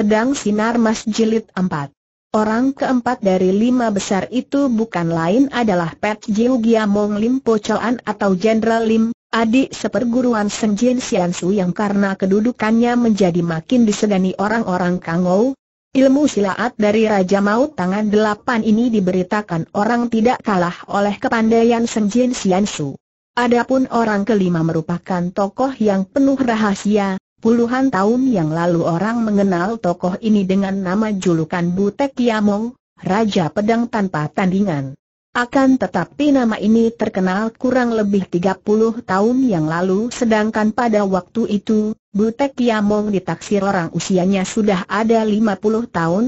Pedang Sinar Mas Jilid 4 Orang keempat dari lima besar itu bukan lain adalah Pet Jiu Giamong Lim Po Choan atau Jenderal Lim, adik seperguruan Seng Jin Sian Su yang karena kedudukannya menjadi makin disegani orang-orang Kangou. Ilmu silaat dari Raja Maut Tangan Delapan ini diberitakan orang tidak kalah oleh kepandaian Seng Jin Sian Su. Adapun orang kelima merupakan tokoh yang penuh rahasia, Puluhan tahun yang lalu orang mengenal tokoh ini dengan nama julukan Butek Yamong, Raja Pedang Tanpa Tandingan. Akan tetapi nama ini terkenal kurang lebih 30 tahun yang lalu sedangkan pada waktu itu, Butek Yamong ditaksir orang usianya sudah ada 50 tahun.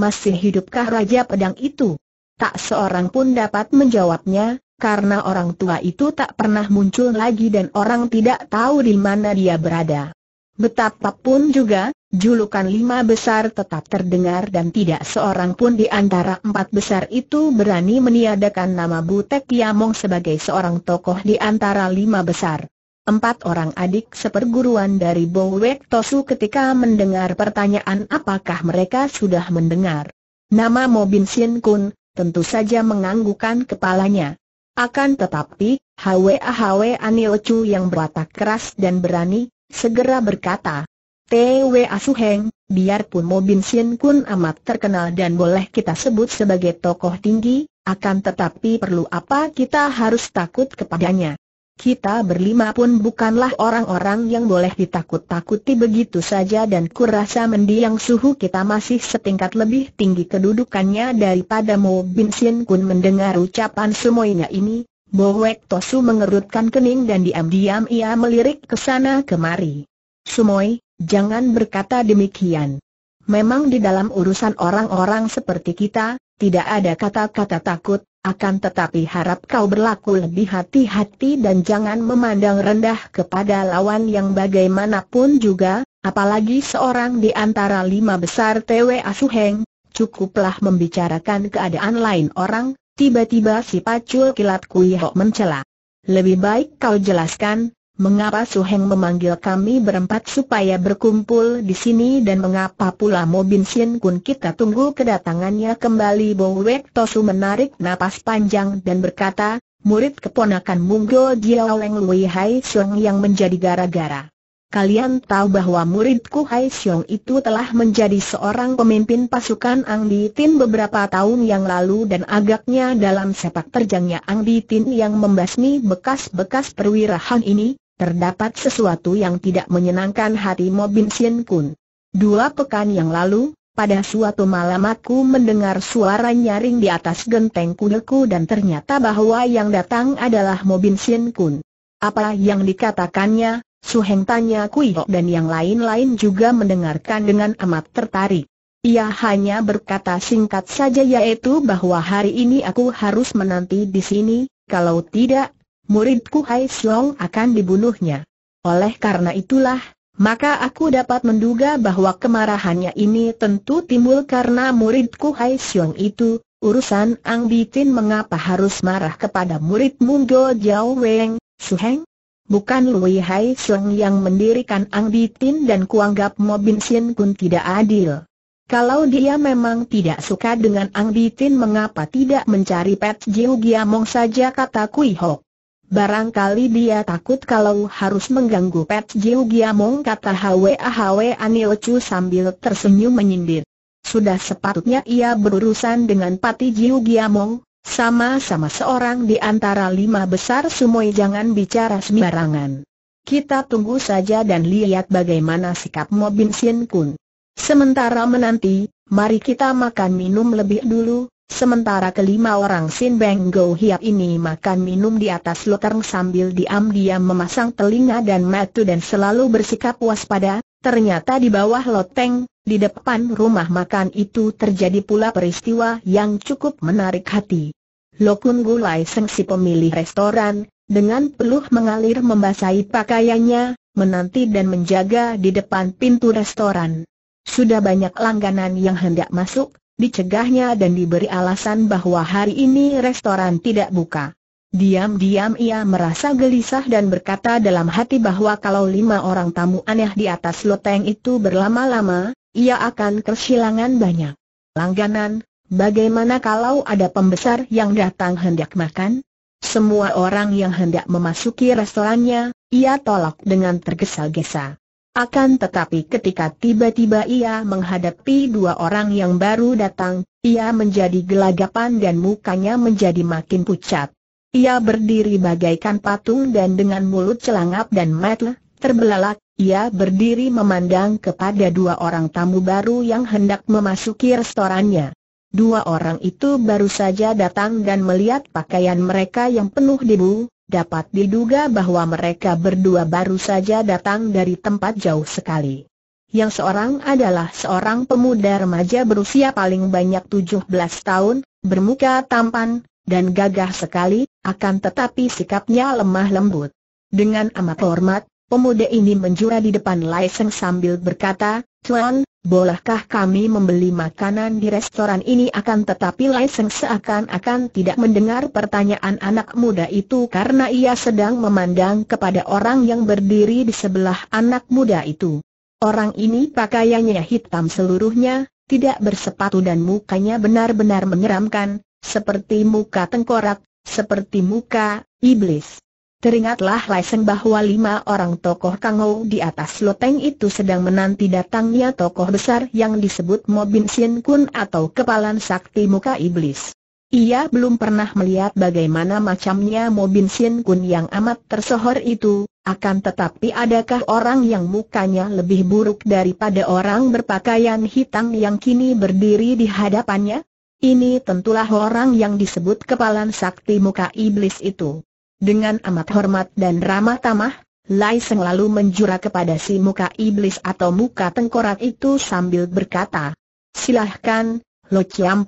Masih hidupkah Raja Pedang itu? Tak seorang pun dapat menjawabnya, karena orang tua itu tak pernah muncul lagi dan orang tidak tahu di mana dia berada. Betapapun juga, julukan lima besar tetap terdengar dan tidak seorang pun di antara empat besar itu berani meniadakan nama Butek Yamong sebagai seorang tokoh di antara lima besar. Empat orang adik seperguruan dari Bowek Tosu ketika mendengar pertanyaan apakah mereka sudah mendengar nama Mobin Sien Kun, tentu saja menganggukan kepalanya. Akan tetapi, Hwa Hwa Anil Chu yang berwatak keras dan berani, segera berkata, T.W. Asuheng, biarpun Mo Bin Sin Kun amat terkenal dan boleh kita sebut sebagai tokoh tinggi, akan tetapi perlu apa kita harus takut kepadanya. Kita berlima pun bukanlah orang-orang yang boleh ditakut-takuti begitu saja dan kurasa mendiang suhu kita masih setingkat lebih tinggi kedudukannya daripada Mo Bin Sin Kun mendengar ucapan semuanya ini, Bowek Tosu mengerutkan kening dan diam-diam ia melirik ke sana kemari. Sumoi, jangan berkata demikian. Memang di dalam urusan orang-orang seperti kita, tidak ada kata-kata takut, akan tetapi harap kau berlaku lebih hati-hati dan jangan memandang rendah kepada lawan yang bagaimanapun juga, apalagi seorang di antara lima besar TW Asuheng, cukuplah membicarakan keadaan lain orang, Tiba-tiba si pacul kilat Kui Hok mencela. Lebih baik kau jelaskan, mengapa Su Heng memanggil kami berempat supaya berkumpul di sini dan mengapa pula Mo Bin Sien Kun kita tunggu kedatangannya kembali Bo Wek Tosu menarik napas panjang dan berkata, murid keponakan Munggo Jiao Leng Lui Hai Suang yang menjadi gara-gara. Kalian tahu bahwa muridku Hai Xiong itu telah menjadi seorang pemimpin pasukan Ang Di Tin beberapa tahun yang lalu dan agaknya dalam sepak terjangnya Ang Di Tin yang membasmi bekas-bekas perwira Han ini, terdapat sesuatu yang tidak menyenangkan hati Mo Bin Sien Kun. Dua pekan yang lalu, pada suatu malam aku mendengar suara nyaring di atas genteng kudaku dan ternyata bahwa yang datang adalah Mo Bin Sien Kun. Apa yang dikatakannya, Su Heng tanya Kui Hok dan yang lain-lain juga mendengarkan dengan amat tertarik. Ia hanya berkata singkat saja yaitu bahwa hari ini aku harus menanti di sini, kalau tidak, muridku Hai Xiong akan dibunuhnya. Oleh karena itulah, maka aku dapat menduga bahwa kemarahannya ini tentu timbul karena muridku Hai Xiong itu, urusan Ang Bitin mengapa harus marah kepada murid Munggo Jiao Weng, Su Heng? Bukan Lui Hai Seng yang mendirikan Ang Bitin dan kuanggap Mo Bin Sin Kun tidak adil. Kalau dia memang tidak suka dengan Ang Bitin mengapa tidak mencari Pet Jiu Giamong saja kata Kui Hok. Barangkali dia takut kalau harus mengganggu Pet Jiu Giamong kata Hwa Hwa Anil Chu sambil tersenyum menyindir. Sudah sepatutnya ia berurusan dengan Pati Jiu Giamong, sama-sama seorang di antara lima besar sumoi jangan bicara sembarangan. Kita tunggu saja dan lihat bagaimana sikap Mobin Sien Kun. Sementara menanti, mari kita makan minum lebih dulu, sementara kelima orang Sin Beng Go Hiap ini makan minum di atas loteng sambil diam-diam memasang telinga dan mata dan selalu bersikap waspada, ternyata di bawah loteng, di depan rumah makan itu terjadi pula peristiwa yang cukup menarik hati. Lokun Gulai Seng si pemilih restoran, dengan peluh mengalir membasahi pakaiannya, menanti dan menjaga di depan pintu restoran. Sudah banyak langganan yang hendak masuk, dicegahnya dan diberi alasan bahwa hari ini restoran tidak buka. Diam-diam ia merasa gelisah dan berkata dalam hati bahwa kalau lima orang tamu aneh di atas loteng itu berlama-lama, ia akan kesilangan banyak langganan, Bagaimana kalau ada pembesar yang datang hendak makan? Semua orang yang hendak memasuki restorannya, ia tolak dengan tergesa-gesa. Akan tetapi ketika tiba-tiba ia menghadapi dua orang yang baru datang, ia menjadi gelagapan dan mukanya menjadi makin pucat. Ia berdiri bagaikan patung dan dengan mulut celangap dan mata terbelalak, ia berdiri memandang kepada dua orang tamu baru yang hendak memasuki restorannya. Dua orang itu baru saja datang dan melihat pakaian mereka yang penuh debu, dapat diduga bahwa mereka berdua baru saja datang dari tempat jauh sekali. Yang seorang adalah seorang pemuda remaja berusia paling banyak 17 tahun, bermuka tampan, dan gagah sekali, akan tetapi sikapnya lemah lembut. Dengan amat hormat, Pemuda ini menjura di depan Lai Seng sambil berkata, Tuan, bolehkah kami membeli makanan di restoran ini akan tetapi Lai Seng seakan-akan tidak mendengar pertanyaan anak muda itu karena ia sedang memandang kepada orang yang berdiri di sebelah anak muda itu. Orang ini pakaiannya hitam seluruhnya, tidak bersepatu dan mukanya benar-benar menyeramkan, seperti muka tengkorak, seperti muka iblis. Teringatlah Laiseng bahwa lima orang tokoh kangau di atas loteng itu sedang menanti datangnya tokoh besar yang disebut Mobin Sien Kun atau Kepalan Sakti Muka Iblis. Ia belum pernah melihat bagaimana macamnya Mobin Sien Kun yang amat tersohor itu, akan tetapi adakah orang yang mukanya lebih buruk daripada orang berpakaian hitam yang kini berdiri di hadapannya? Ini tentulah orang yang disebut Kepalan Sakti Muka Iblis itu. Dengan amat hormat dan ramah tamah, Lai Seng lalu menjura kepada si muka iblis atau muka tengkorak itu sambil berkata, Silahkan, Lo Chiam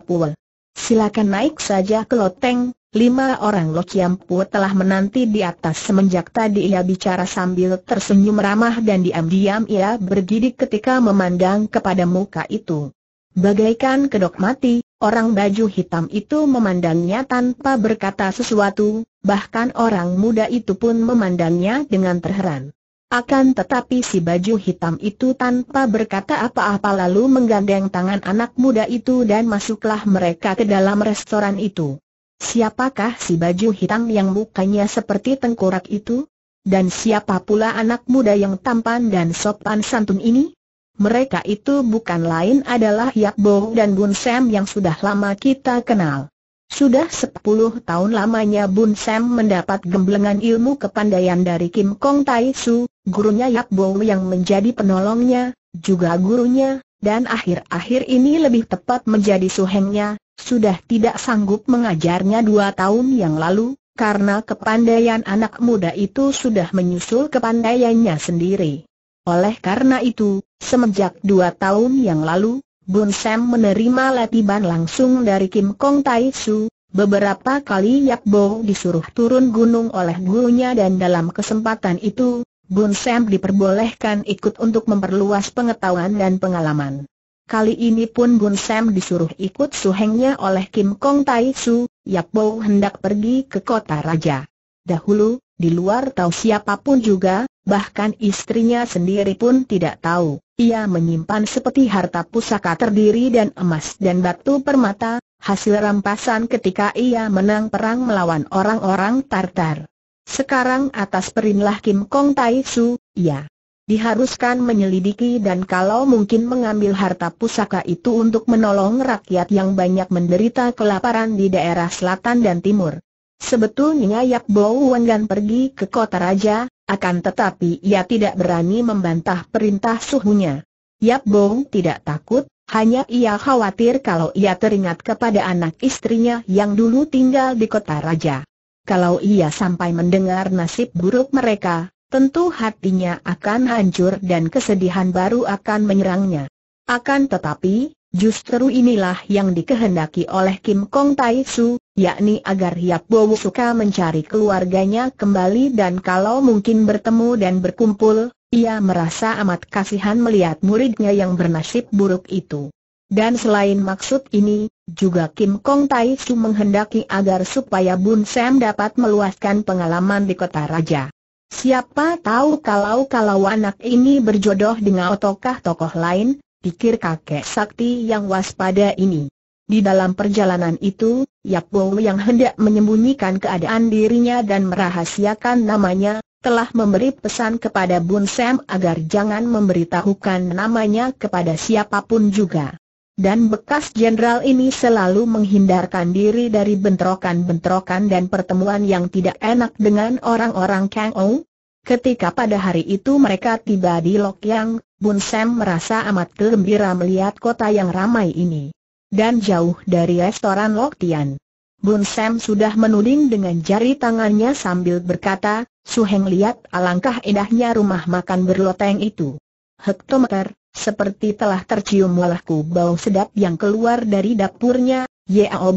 Silakan naik saja ke loteng. Lima orang Lo Chiam telah menanti di atas semenjak tadi ia bicara sambil tersenyum ramah dan diam-diam ia bergidik ketika memandang kepada muka itu. Bagaikan kedok mati, orang baju hitam itu memandangnya tanpa berkata sesuatu, bahkan orang muda itu pun memandangnya dengan terheran. Akan tetapi si baju hitam itu tanpa berkata apa-apa lalu menggandeng tangan anak muda itu dan masuklah mereka ke dalam restoran itu. Siapakah si baju hitam yang mukanya seperti tengkorak itu? Dan siapa pula anak muda yang tampan dan sopan santun ini? Mereka itu bukan lain adalah Yak Bo dan Bun Sam yang sudah lama kita kenal. Sudah 10 tahun lamanya Bun Sam mendapat gemblengan ilmu kepandaian dari Kim Kong Tai Su, gurunya Yak Bo yang menjadi penolongnya, juga gurunya, dan akhir-akhir ini lebih tepat menjadi suhengnya, sudah tidak sanggup mengajarnya dua tahun yang lalu, karena kepandaian anak muda itu sudah menyusul kepandaiannya sendiri. Oleh karena itu, Semenjak dua tahun yang lalu, Bun Sam menerima latihan langsung dari Kim Kong Tai Su, beberapa kali Yap Bo disuruh turun gunung oleh gurunya dan dalam kesempatan itu, Bun Sam diperbolehkan ikut untuk memperluas pengetahuan dan pengalaman. Kali ini pun Bun Sam disuruh ikut suhengnya oleh Kim Kong Tai Su, Yap Bo hendak pergi ke kota raja. Dahulu, di luar tahu siapapun juga, bahkan istrinya sendiri pun tidak tahu. Ia menyimpan seperti harta pusaka terdiri dan emas dan batu permata, hasil rampasan ketika ia menang perang melawan orang-orang Tartar. Sekarang atas perintah Kim Kong Tai Su, ia diharuskan menyelidiki dan kalau mungkin mengambil harta pusaka itu untuk menolong rakyat yang banyak menderita kelaparan di daerah selatan dan timur. Sebetulnya Yap Bo Wenggan pergi ke kota raja, akan tetapi ia tidak berani membantah perintah suhunya. Yap Bo tidak takut, hanya ia khawatir kalau ia teringat kepada anak istrinya yang dulu tinggal di kota raja. Kalau ia sampai mendengar nasib buruk mereka, tentu hatinya akan hancur dan kesedihan baru akan menyerangnya. Akan tetapi, Justru inilah yang dikehendaki oleh Kim Kong Tai Su, yakni agar Yap Bowo suka mencari keluarganya kembali dan kalau mungkin bertemu dan berkumpul, ia merasa amat kasihan melihat muridnya yang bernasib buruk itu. Dan selain maksud ini, juga Kim Kong Tai Su menghendaki agar supaya Bun Sam dapat meluaskan pengalaman di kota raja. Siapa tahu kalau-kalau anak ini berjodoh dengan otokah tokoh lain, pikir kakek sakti yang waspada ini. Di dalam perjalanan itu, Yap yang hendak menyembunyikan keadaan dirinya dan merahasiakan namanya, telah memberi pesan kepada Bun Sam agar jangan memberitahukan namanya kepada siapapun juga. Dan bekas jenderal ini selalu menghindarkan diri dari bentrokan-bentrokan dan pertemuan yang tidak enak dengan orang-orang Kang Ou. Ketika pada hari itu mereka tiba di Lok Yang, Bun Sam merasa amat gembira melihat kota yang ramai ini. Dan jauh dari restoran Loktian. Bun Sam sudah menuding dengan jari tangannya sambil berkata, Suheng lihat alangkah indahnya rumah makan berloteng itu. Hektometer, seperti telah tercium walahku bau sedap yang keluar dari dapurnya,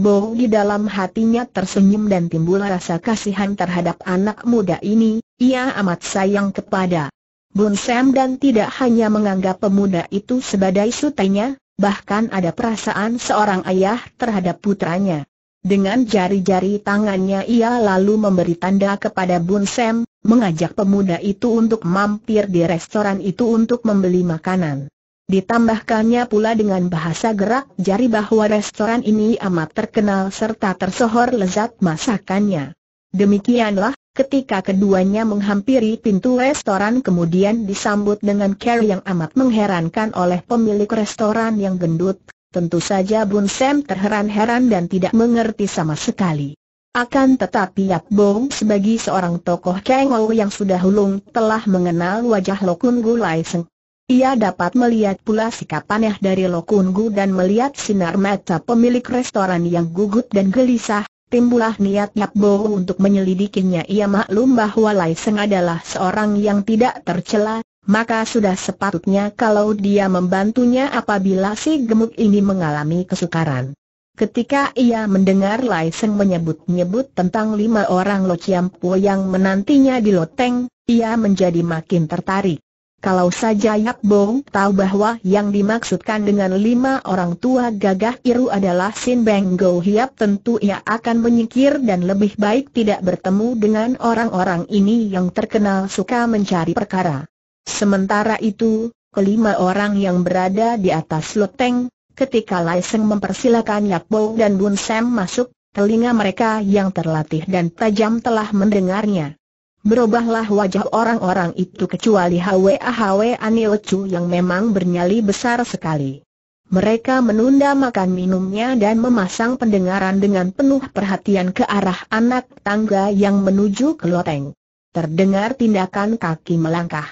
Bo di dalam hatinya tersenyum dan timbul rasa kasihan terhadap anak muda ini, ia amat sayang kepada Bun Sam dan tidak hanya menganggap pemuda itu sebagai sutenya, bahkan ada perasaan seorang ayah terhadap putranya. Dengan jari-jari tangannya ia lalu memberi tanda kepada Bun Sam, mengajak pemuda itu untuk mampir di restoran itu untuk membeli makanan. Ditambahkannya pula dengan bahasa gerak jari bahwa restoran ini amat terkenal serta tersohor lezat masakannya. Demikianlah, Ketika keduanya menghampiri pintu restoran kemudian disambut dengan care yang amat mengherankan oleh pemilik restoran yang gendut, tentu saja Bun Sam terheran-heran dan tidak mengerti sama sekali. Akan tetapi Yap Bong sebagai seorang tokoh Kengou yang sudah hulung, telah mengenal wajah Lokun Gu Lai Seng. Ia dapat melihat pula sikap aneh dari Lokun Gu dan melihat sinar mata pemilik restoran yang gugut dan gelisah, Timbullah niat Yap Bo untuk menyelidikinya ia maklum bahwa Lai Seng adalah seorang yang tidak tercela, maka sudah sepatutnya kalau dia membantunya apabila si gemuk ini mengalami kesukaran. Ketika ia mendengar Lai Seng menyebut-nyebut tentang lima orang Lo Chiam Po yang menantinya di Loteng, ia menjadi makin tertarik. Kalau saja Yak Bong tahu bahwa yang dimaksudkan dengan lima orang tua gagah iru adalah Sin Beng Go Hiap tentu ia akan menyikir dan lebih baik tidak bertemu dengan orang-orang ini yang terkenal suka mencari perkara. Sementara itu, kelima orang yang berada di atas loteng, ketika Lai Seng mempersilakan Yak Bong dan Bun Sam masuk, telinga mereka yang terlatih dan tajam telah mendengarnya. Berubahlah wajah orang-orang itu kecuali Hwa Hwa Chu yang memang bernyali besar sekali. Mereka menunda makan minumnya dan memasang pendengaran dengan penuh perhatian ke arah anak tangga yang menuju ke loteng. Terdengar tindakan kaki melangkah.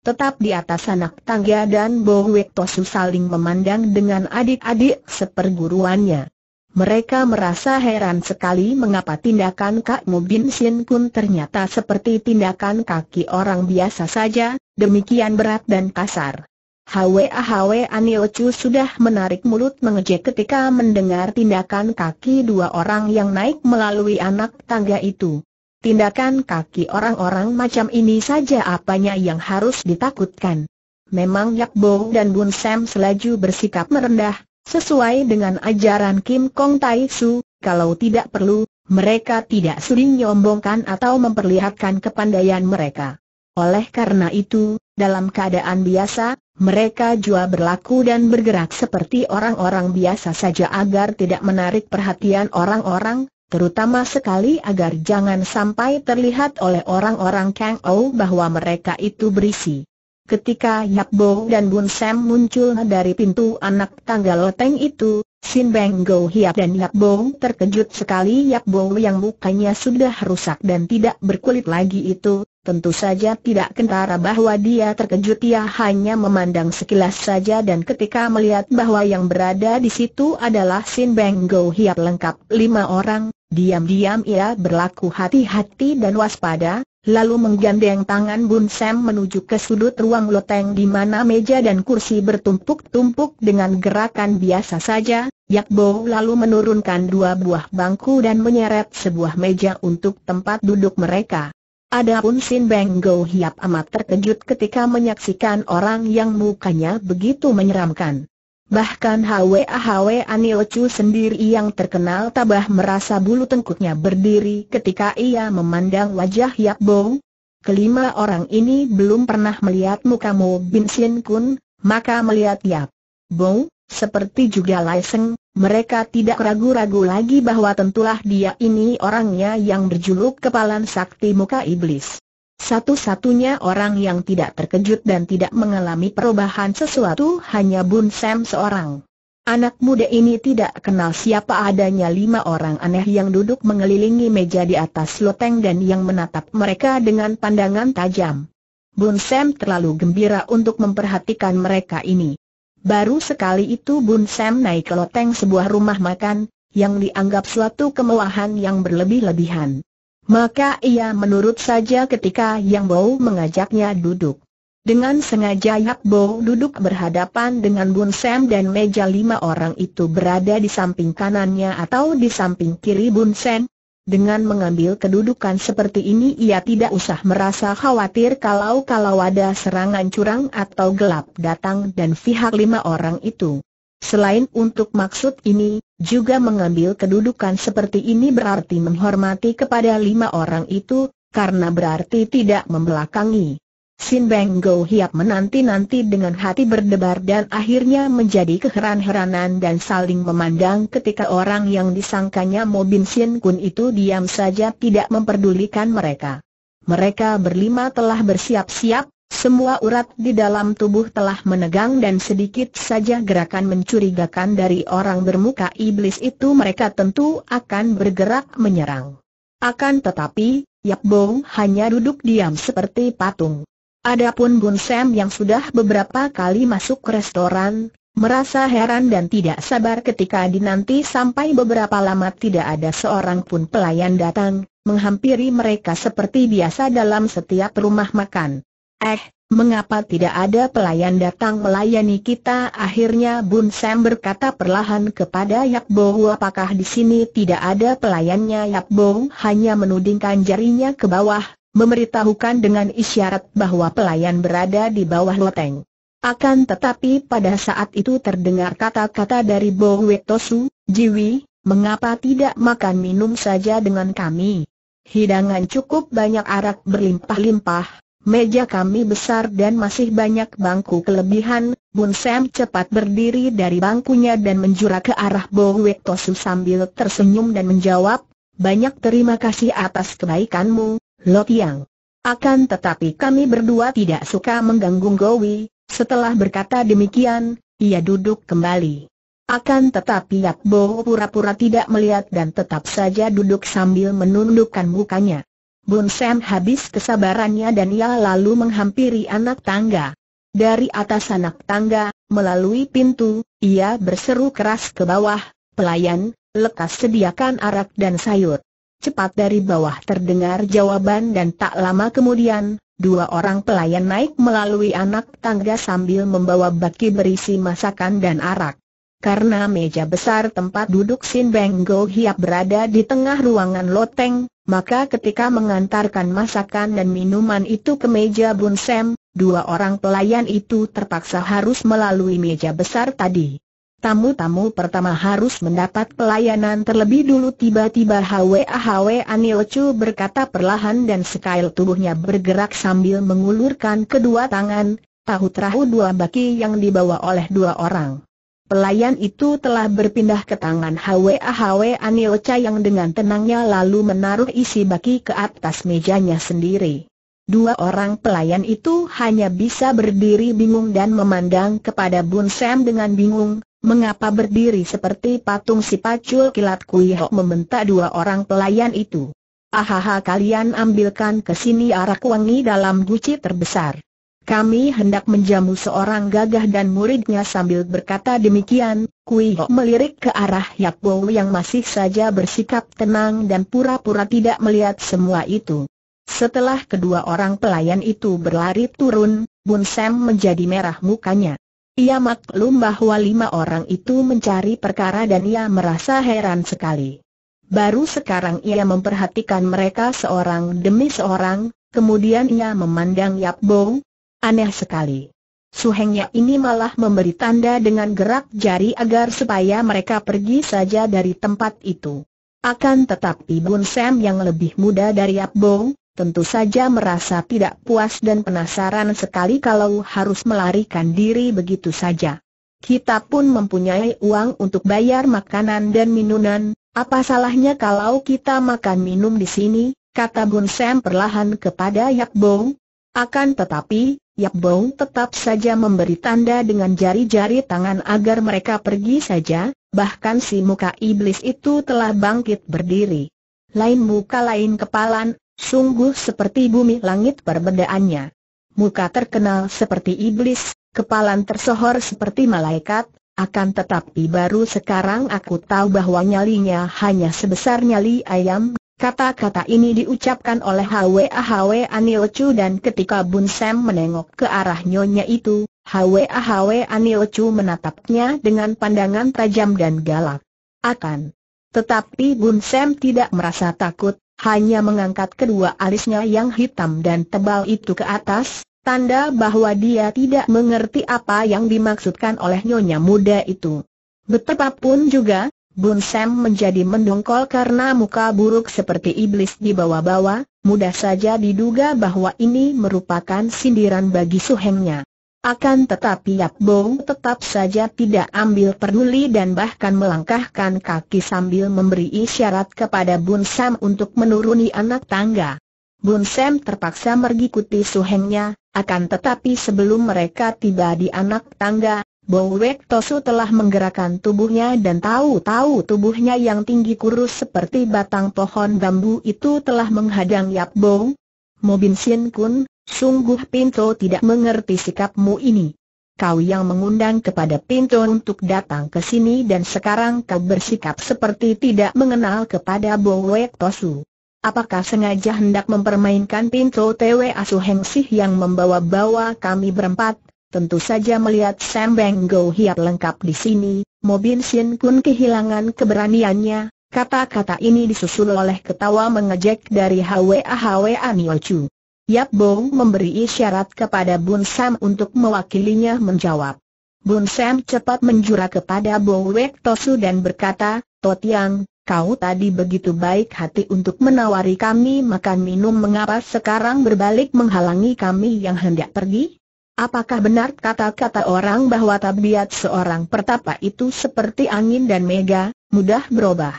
Tetap di atas anak tangga dan Bo Tosu saling memandang dengan adik-adik seperguruannya. Mereka merasa heran sekali mengapa tindakan Kak Mubin Sin Kun ternyata seperti tindakan kaki orang biasa saja, demikian berat dan kasar. Hwa Hwa Chu sudah menarik mulut mengejek ketika mendengar tindakan kaki dua orang yang naik melalui anak tangga itu. Tindakan kaki orang-orang macam ini saja apanya yang harus ditakutkan. Memang Yak Bo dan Bun Sam selaju bersikap merendah, Sesuai dengan ajaran Kim Kong Tai Su, kalau tidak perlu, mereka tidak sering nyombongkan atau memperlihatkan kepandaian mereka. Oleh karena itu, dalam keadaan biasa, mereka jua berlaku dan bergerak seperti orang-orang biasa saja agar tidak menarik perhatian orang-orang, terutama sekali agar jangan sampai terlihat oleh orang-orang Kang Ou bahwa mereka itu berisi. Ketika Bo dan Bun Sam muncul dari pintu anak tangga loteng itu, Sin Beng Go Hiap dan Bo terkejut sekali Bo yang mukanya sudah rusak dan tidak berkulit lagi itu, tentu saja tidak kentara bahwa dia terkejut ia hanya memandang sekilas saja dan ketika melihat bahwa yang berada di situ adalah Sin Beng Go Hiap lengkap lima orang, diam-diam ia berlaku hati-hati dan waspada, lalu menggandeng tangan Bun Sam menuju ke sudut ruang loteng di mana meja dan kursi bertumpuk-tumpuk dengan gerakan biasa saja, Yak Bo lalu menurunkan dua buah bangku dan menyeret sebuah meja untuk tempat duduk mereka. Adapun Sin Beng Go Hiap amat terkejut ketika menyaksikan orang yang mukanya begitu menyeramkan. Bahkan HWAHW Anilcu sendiri yang terkenal tabah merasa bulu tengkuknya berdiri ketika ia memandang wajah yap Bong. Kelima orang ini belum pernah melihat muka Mo Bin Sien Kun, maka melihat yap Bong, seperti juga Lai Seng, mereka tidak ragu-ragu lagi bahwa tentulah dia ini orangnya yang berjuluk kepalan sakti muka iblis. Satu-satunya orang yang tidak terkejut dan tidak mengalami perubahan sesuatu hanya Bun Sam seorang. Anak muda ini tidak kenal siapa adanya lima orang aneh yang duduk mengelilingi meja di atas loteng dan yang menatap mereka dengan pandangan tajam. Bun Sam terlalu gembira untuk memperhatikan mereka ini. Baru sekali itu Bun Sam naik ke loteng sebuah rumah makan, yang dianggap suatu kemewahan yang berlebih-lebihan. Maka ia menurut saja ketika Yang Bo mengajaknya duduk. Dengan sengaja Yak Bo duduk berhadapan dengan Bun Sam dan meja lima orang itu berada di samping kanannya atau di samping kiri Bun Sam. Dengan mengambil kedudukan seperti ini ia tidak usah merasa khawatir kalau-kalau ada serangan curang atau gelap datang dan pihak lima orang itu. Selain untuk maksud ini, juga mengambil kedudukan seperti ini berarti menghormati kepada lima orang itu, karena berarti tidak membelakangi. Sin Beng Go Hiap menanti-nanti dengan hati berdebar dan akhirnya menjadi keheran-heranan dan saling memandang ketika orang yang disangkanya Mo Bin Sin Kun itu diam saja tidak memperdulikan mereka. Mereka berlima telah bersiap-siap, semua urat di dalam tubuh telah menegang dan sedikit saja gerakan mencurigakan dari orang bermuka iblis itu mereka tentu akan bergerak menyerang. Akan tetapi, Yap Bong hanya duduk diam seperti patung. Adapun Bun Sam yang sudah beberapa kali masuk restoran, merasa heran dan tidak sabar ketika dinanti sampai beberapa lama tidak ada seorang pun pelayan datang, menghampiri mereka seperti biasa dalam setiap rumah makan. Eh, mengapa tidak ada pelayan datang melayani kita? Akhirnya Bun Sam berkata perlahan kepada Yap Bo, apakah di sini tidak ada pelayannya Yap Bo hanya menudingkan jarinya ke bawah, memberitahukan dengan isyarat bahwa pelayan berada di bawah loteng. Akan tetapi pada saat itu terdengar kata-kata dari Bo Wetosu, Jiwi, mengapa tidak makan minum saja dengan kami? Hidangan cukup banyak arak berlimpah-limpah, meja kami besar dan masih banyak bangku kelebihan, Bun Sam cepat berdiri dari bangkunya dan menjura ke arah Bo Wek Tosu sambil tersenyum dan menjawab, banyak terima kasih atas kebaikanmu, Lot Yang. Akan tetapi kami berdua tidak suka mengganggu Gowi, setelah berkata demikian, ia duduk kembali. Akan tetapi Yak Bo pura-pura tidak melihat dan tetap saja duduk sambil menundukkan mukanya. Bun Sam habis kesabarannya dan ia lalu menghampiri anak tangga. Dari atas anak tangga, melalui pintu, ia berseru keras ke bawah, pelayan, lekas sediakan arak dan sayur. Cepat dari bawah terdengar jawaban dan tak lama kemudian, dua orang pelayan naik melalui anak tangga sambil membawa baki berisi masakan dan arak. Karena meja besar tempat duduk Sin Beng Hiap berada di tengah ruangan loteng, maka ketika mengantarkan masakan dan minuman itu ke meja Bun Sam, dua orang pelayan itu terpaksa harus melalui meja besar tadi. Tamu-tamu pertama harus mendapat pelayanan terlebih dulu tiba-tiba HWAHW Anil Chu berkata perlahan dan sekail tubuhnya bergerak sambil mengulurkan kedua tangan, tahu-tahu dua baki yang dibawa oleh dua orang. Pelayan itu telah berpindah ke tangan Hwa Hwa Anilca yang dengan tenangnya lalu menaruh isi baki ke atas mejanya sendiri. Dua orang pelayan itu hanya bisa berdiri bingung dan memandang kepada Bun Sam dengan bingung, mengapa berdiri seperti patung si pacul kilat Kui Hok membentak dua orang pelayan itu. Ahaha kalian ambilkan ke sini arak wangi dalam guci terbesar kami hendak menjamu seorang gagah dan muridnya sambil berkata demikian, Kui Ho melirik ke arah Yap Bo yang masih saja bersikap tenang dan pura-pura tidak melihat semua itu. Setelah kedua orang pelayan itu berlari turun, Bun Sam menjadi merah mukanya. Ia maklum bahwa lima orang itu mencari perkara dan ia merasa heran sekali. Baru sekarang ia memperhatikan mereka seorang demi seorang, kemudian ia memandang Yap Bo, Aneh sekali. Suhengnya ini malah memberi tanda dengan gerak jari agar supaya mereka pergi saja dari tempat itu. Akan tetapi Bun Sam yang lebih muda dari Abong, tentu saja merasa tidak puas dan penasaran sekali kalau harus melarikan diri begitu saja. Kita pun mempunyai uang untuk bayar makanan dan minuman, apa salahnya kalau kita makan minum di sini, kata Bun Sam perlahan kepada Yakbong. Akan tetapi, Yap Bong tetap saja memberi tanda dengan jari-jari tangan agar mereka pergi saja, bahkan si muka iblis itu telah bangkit berdiri. Lain muka lain kepalan, sungguh seperti bumi langit perbedaannya. Muka terkenal seperti iblis, kepalan tersohor seperti malaikat, akan tetapi baru sekarang aku tahu bahwa nyalinya hanya sebesar nyali ayam Kata-kata ini diucapkan oleh Hwa Hwa Chu dan ketika Bun Sam menengok ke arah nyonya itu, Hwa Hwa Chu menatapnya dengan pandangan tajam dan galak. Akan. Tetapi Bun Sam tidak merasa takut, hanya mengangkat kedua alisnya yang hitam dan tebal itu ke atas, tanda bahwa dia tidak mengerti apa yang dimaksudkan oleh nyonya muda itu. Betapapun juga, Bun Sam menjadi mendongkol karena muka buruk seperti iblis di bawah-bawah. mudah saja diduga bahwa ini merupakan sindiran bagi suhengnya. Akan tetapi Yap Bong tetap saja tidak ambil peduli dan bahkan melangkahkan kaki sambil memberi isyarat kepada Bun Sam untuk menuruni anak tangga. Bun Sam terpaksa mengikuti suhengnya, akan tetapi sebelum mereka tiba di anak tangga, Bowek Tosu telah menggerakkan tubuhnya dan tahu-tahu tubuhnya yang tinggi kurus seperti batang pohon bambu itu telah menghadang Yap Bow. Mobin Sien Kun, sungguh Pinto tidak mengerti sikapmu ini. Kau yang mengundang kepada Pinto untuk datang ke sini dan sekarang kau bersikap seperti tidak mengenal kepada Bowek Tosu. Apakah sengaja hendak mempermainkan Pinto Tewe Asuheng yang membawa-bawa kami berempat? Tentu saja melihat Sam Beng Go Hiat lengkap di sini, Mobinsin Sin pun kehilangan keberaniannya, kata-kata ini disusul oleh ketawa mengejek dari Hwa Hwa Nio Chu. Yap Bong memberi isyarat kepada Bun Sam untuk mewakilinya menjawab. Bun Sam cepat menjura kepada Bo Wek Tosu dan berkata, Totiang, kau tadi begitu baik hati untuk menawari kami makan minum mengapa sekarang berbalik menghalangi kami yang hendak pergi? Apakah benar kata-kata orang bahwa tabiat seorang pertapa itu seperti angin dan mega, mudah berubah?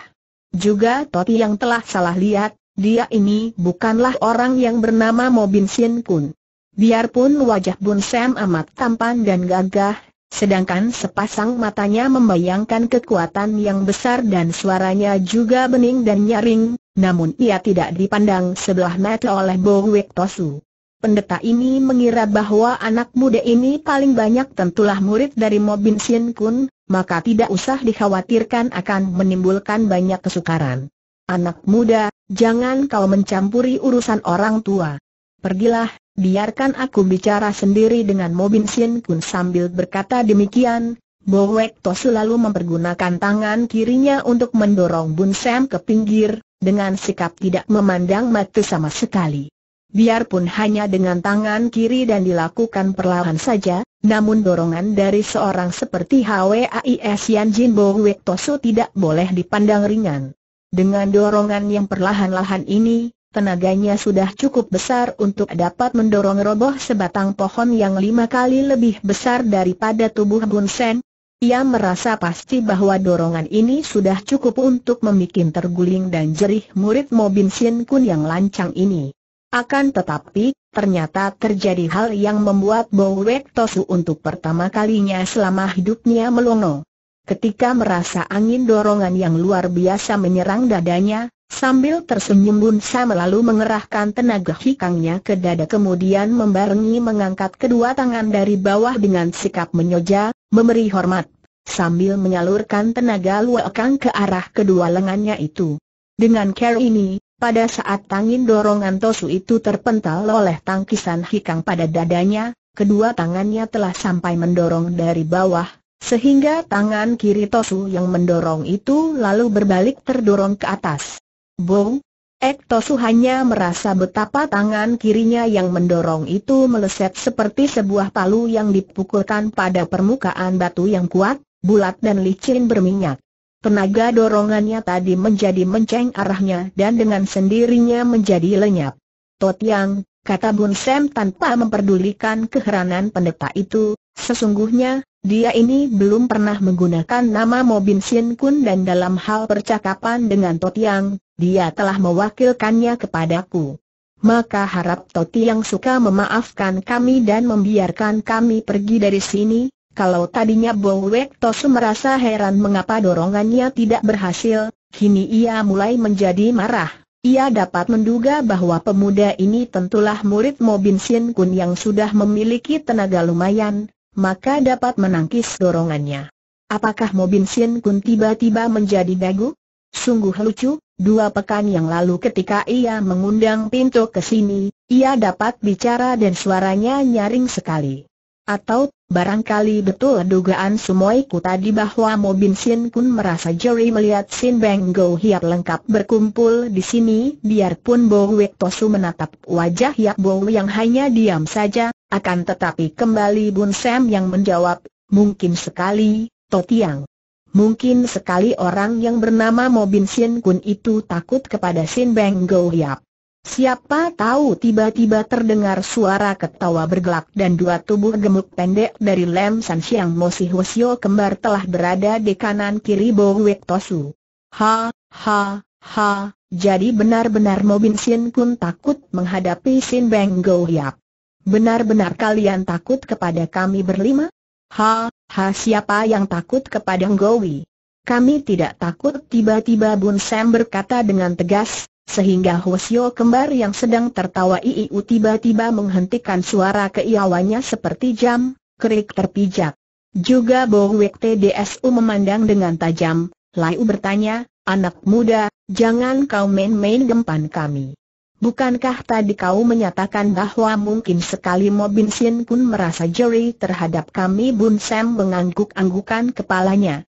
Juga Toti yang telah salah lihat, dia ini bukanlah orang yang bernama Mobin Sien Kun. Biarpun wajah Bun Sam amat tampan dan gagah, sedangkan sepasang matanya membayangkan kekuatan yang besar dan suaranya juga bening dan nyaring, namun ia tidak dipandang sebelah mata oleh Bo Wek Tosu pendeta ini mengira bahwa anak muda ini paling banyak tentulah murid dari Mobin Sien Kun, maka tidak usah dikhawatirkan akan menimbulkan banyak kesukaran. Anak muda, jangan kau mencampuri urusan orang tua. Pergilah, biarkan aku bicara sendiri dengan Mobin Sien Kun sambil berkata demikian. Bowek To selalu mempergunakan tangan kirinya untuk mendorong Bun Sam ke pinggir, dengan sikap tidak memandang mata sama sekali biarpun hanya dengan tangan kiri dan dilakukan perlahan saja, namun dorongan dari seorang seperti HWAIS Yan Jin Bo Tosu tidak boleh dipandang ringan. Dengan dorongan yang perlahan-lahan ini, tenaganya sudah cukup besar untuk dapat mendorong roboh sebatang pohon yang lima kali lebih besar daripada tubuh Bun Sen. Ia merasa pasti bahwa dorongan ini sudah cukup untuk membuat terguling dan jerih murid Mo Bin Sin Kun yang lancang ini. Akan tetapi, ternyata terjadi hal yang membuat Bowek Tosu untuk pertama kalinya selama hidupnya melongo. Ketika merasa angin dorongan yang luar biasa menyerang dadanya, Sambil tersenyum Bunsa melalui mengerahkan tenaga hikangnya ke dada kemudian membarengi mengangkat kedua tangan dari bawah dengan sikap menyoja, memberi hormat, sambil menyalurkan tenaga luakang ke arah kedua lengannya itu. Dengan care ini, pada saat tangin dorongan Tosu itu terpental oleh tangkisan hikang pada dadanya, kedua tangannya telah sampai mendorong dari bawah, sehingga tangan kiri Tosu yang mendorong itu lalu berbalik terdorong ke atas. Bow! Ek Tosu hanya merasa betapa tangan kirinya yang mendorong itu meleset seperti sebuah palu yang dipukulkan pada permukaan batu yang kuat, bulat dan licin berminyak. Tenaga dorongannya tadi menjadi menceng arahnya dan dengan sendirinya menjadi lenyap. Tot Yang, kata Bun Sam tanpa memperdulikan keheranan pendeta itu, sesungguhnya, dia ini belum pernah menggunakan nama Mobin Sin Kun dan dalam hal percakapan dengan Tot Yang, dia telah mewakilkannya kepadaku. Maka harap Tot Yang suka memaafkan kami dan membiarkan kami pergi dari sini, kalau tadinya Bo Wek Tosu merasa heran mengapa dorongannya tidak berhasil, kini ia mulai menjadi marah. Ia dapat menduga bahwa pemuda ini tentulah murid Mo Sin Kun yang sudah memiliki tenaga lumayan, maka dapat menangkis dorongannya. Apakah Mo Bin Sin Kun tiba-tiba menjadi dagu? Sungguh lucu, dua pekan yang lalu ketika ia mengundang pintu ke sini, ia dapat bicara dan suaranya nyaring sekali. Atau, barangkali betul dugaan sumoiku tadi bahwa Mo Bin Sin pun merasa jeri melihat Sin Beng Go Hiat lengkap berkumpul di sini, biarpun Bo Wek Tosu menatap wajah Hiat Bo yang hanya diam saja, akan tetapi kembali Bun Sam yang menjawab, mungkin sekali, To Tiang. Mungkin sekali orang yang bernama Mo Bin Sin Kun itu takut kepada Sin Beng Go Hiap. Siapa tahu tiba-tiba terdengar suara ketawa bergelak dan dua tubuh gemuk pendek dari Lem San Siang Mo Si Sio kembar telah berada di kanan kiri Bo Wek Tosu. Ha, ha, ha, jadi benar-benar Mo Bin Sin pun takut menghadapi Sin Beng Go Hiap. Benar-benar kalian takut kepada kami berlima? Ha, ha siapa yang takut kepada Ngowi? Kami tidak takut tiba-tiba Bun Sam berkata dengan tegas, sehingga Hwasyo kembar yang sedang tertawa Iiu tiba-tiba menghentikan suara keiawannya seperti jam, kerik terpijak. Juga Bowek TDSU memandang dengan tajam, Laiu bertanya, anak muda, jangan kau main-main gempan kami. Bukankah tadi kau menyatakan bahwa mungkin sekali Mo Bin Sin pun merasa jeri terhadap kami Bun Sam mengangguk-anggukan kepalanya.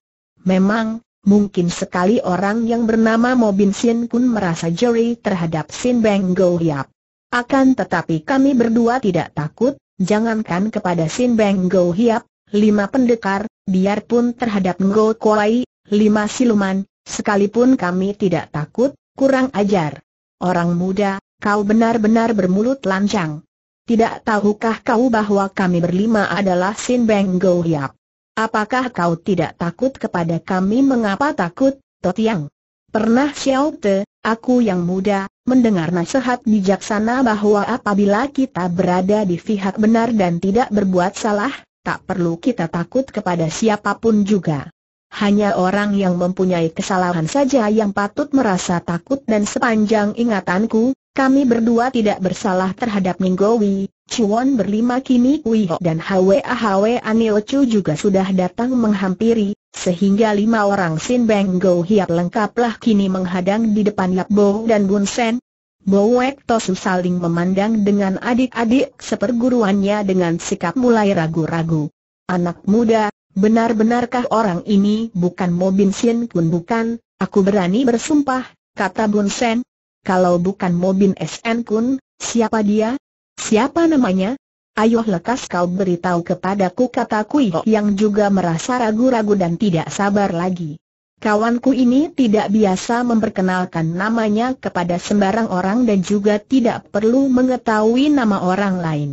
Memang, Mungkin sekali orang yang bernama Mobin Sin pun merasa jeri terhadap Sin Beng Go Hiap. Akan tetapi kami berdua tidak takut, jangankan kepada Sin Beng Go Hiap, lima pendekar, biarpun terhadap Ngo Kuai, lima siluman, sekalipun kami tidak takut, kurang ajar. Orang muda, kau benar-benar bermulut lancang. Tidak tahukah kau bahwa kami berlima adalah Sin Beng Go Hiap? Apakah kau tidak takut kepada kami mengapa takut, Totiang? Pernah Xiao Te, aku yang muda, mendengar nasihat bijaksana bahwa apabila kita berada di pihak benar dan tidak berbuat salah, tak perlu kita takut kepada siapapun juga. Hanya orang yang mempunyai kesalahan saja yang patut merasa takut dan sepanjang ingatanku, kami berdua tidak bersalah terhadap Ninggowi, Chuan berlima kini Kui Ho dan Hwa Hwa Anil Chu juga sudah datang menghampiri, sehingga lima orang Sin Beng Go Hiap lengkaplah kini menghadang di depan Lap Bo dan Bun Sen. Bo Wek Tosu saling memandang dengan adik-adik seperguruannya dengan sikap mulai ragu-ragu. Anak muda, benar-benarkah orang ini bukan Mo Bin Sin pun bukan, aku berani bersumpah, kata Bun Sen, kalau bukan Mobin SN Kun, siapa dia? Siapa namanya? Ayo lekas kau beritahu kepadaku kata Kui yang juga merasa ragu-ragu dan tidak sabar lagi. Kawanku ini tidak biasa memperkenalkan namanya kepada sembarang orang dan juga tidak perlu mengetahui nama orang lain.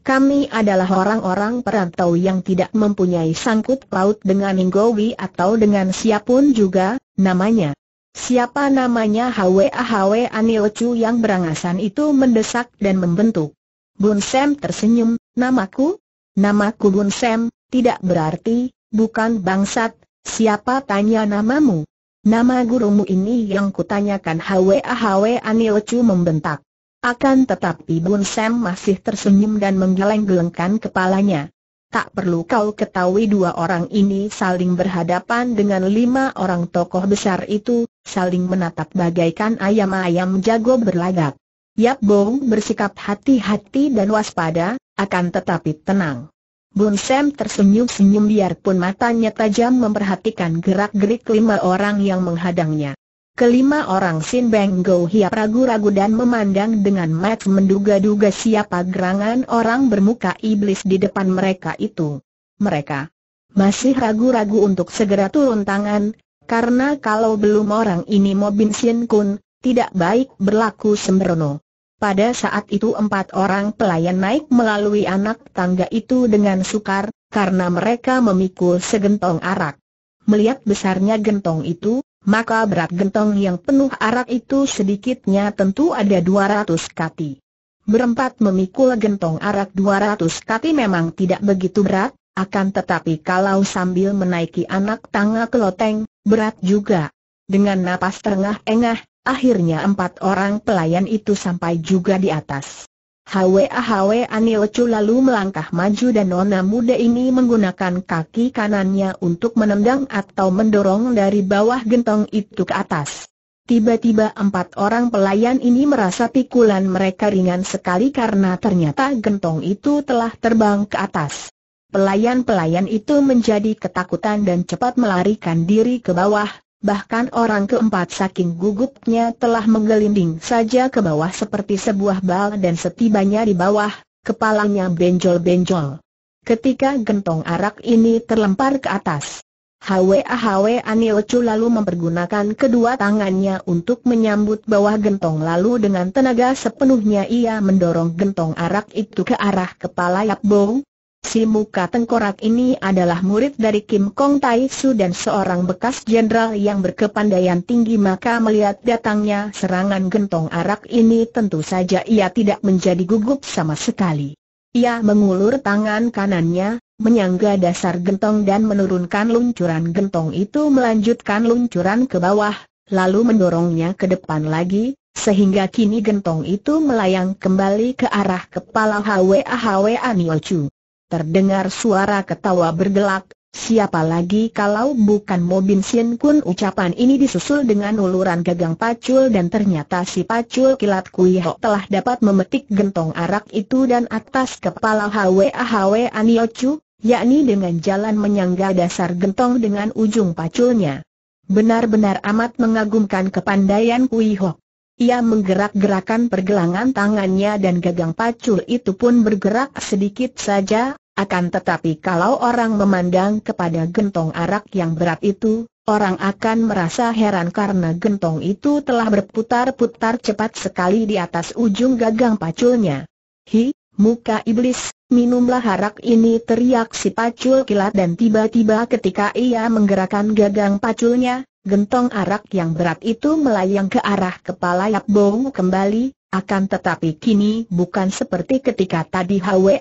Kami adalah orang-orang perantau yang tidak mempunyai sangkut paut dengan Ngowi atau dengan siapun juga, namanya. Siapa namanya Hwa Hwa Anio yang berangasan itu mendesak dan membentuk. Bun Sam tersenyum, namaku? Namaku Bun Sam, tidak berarti, bukan bangsat, siapa tanya namamu? Nama gurumu ini yang kutanyakan Hwa Hwa Anio membentak. Akan tetapi Bun Sam masih tersenyum dan menggeleng-gelengkan kepalanya. Tak perlu kau ketahui dua orang ini saling berhadapan dengan lima orang tokoh besar itu, saling menatap bagaikan ayam-ayam jago berlagak. Yap Bong bersikap hati-hati dan waspada, akan tetapi tenang. Bun Sam tersenyum-senyum biarpun matanya tajam memperhatikan gerak-gerik lima orang yang menghadangnya. Kelima orang Sin Beng Go Hiap ragu-ragu dan memandang dengan mat menduga-duga siapa gerangan orang bermuka iblis di depan mereka itu. Mereka masih ragu-ragu untuk segera turun tangan, karena kalau belum orang ini Mobin Sin Kun, tidak baik berlaku sembrono. Pada saat itu empat orang pelayan naik melalui anak tangga itu dengan sukar, karena mereka memikul segentong arak. Melihat besarnya gentong itu, maka berat gentong yang penuh arak itu sedikitnya tentu ada 200 kati. Berempat memikul gentong arak 200 kati memang tidak begitu berat, akan tetapi kalau sambil menaiki anak tangga keloteng, berat juga. Dengan napas terengah-engah, akhirnya empat orang pelayan itu sampai juga di atas. Hwa Hwa Anilecu lalu melangkah maju dan nona muda ini menggunakan kaki kanannya untuk menendang atau mendorong dari bawah gentong itu ke atas. Tiba-tiba empat orang pelayan ini merasa pikulan mereka ringan sekali karena ternyata gentong itu telah terbang ke atas. Pelayan-pelayan itu menjadi ketakutan dan cepat melarikan diri ke bawah, bahkan orang keempat saking gugupnya telah menggelinding saja ke bawah seperti sebuah bal dan setibanya di bawah, kepalanya benjol-benjol. Ketika gentong arak ini terlempar ke atas, Anil Chu lalu mempergunakan kedua tangannya untuk menyambut bawah gentong lalu dengan tenaga sepenuhnya ia mendorong gentong arak itu ke arah kepala Yap Bong, Si muka tengkorak ini adalah murid dari Kim Kong Tai Su dan seorang bekas jenderal yang berkepandaian tinggi maka melihat datangnya serangan gentong arak ini tentu saja ia tidak menjadi gugup sama sekali. Ia mengulur tangan kanannya, menyangga dasar gentong dan menurunkan luncuran gentong itu melanjutkan luncuran ke bawah, lalu mendorongnya ke depan lagi, sehingga kini gentong itu melayang kembali ke arah kepala Hwa Hwa Niochu. Terdengar suara ketawa bergelak, siapa lagi kalau bukan Mobin Sien Kun ucapan ini disusul dengan uluran gagang pacul dan ternyata si pacul kilat Kui Ho telah dapat memetik gentong arak itu dan atas kepala Hwa Hwa Aniochu, yakni dengan jalan menyangga dasar gentong dengan ujung paculnya. Benar-benar amat mengagumkan kepandaian Kui Ho. Ia menggerak-gerakan pergelangan tangannya dan gagang pacul itu pun bergerak sedikit saja, akan tetapi kalau orang memandang kepada gentong arak yang berat itu, orang akan merasa heran karena gentong itu telah berputar-putar cepat sekali di atas ujung gagang paculnya. Hi, muka iblis, minumlah arak ini teriak si pacul kilat dan tiba-tiba ketika ia menggerakkan gagang paculnya, gentong arak yang berat itu melayang ke arah kepala Yap Bong kembali, akan tetapi kini bukan seperti ketika tadi Hwa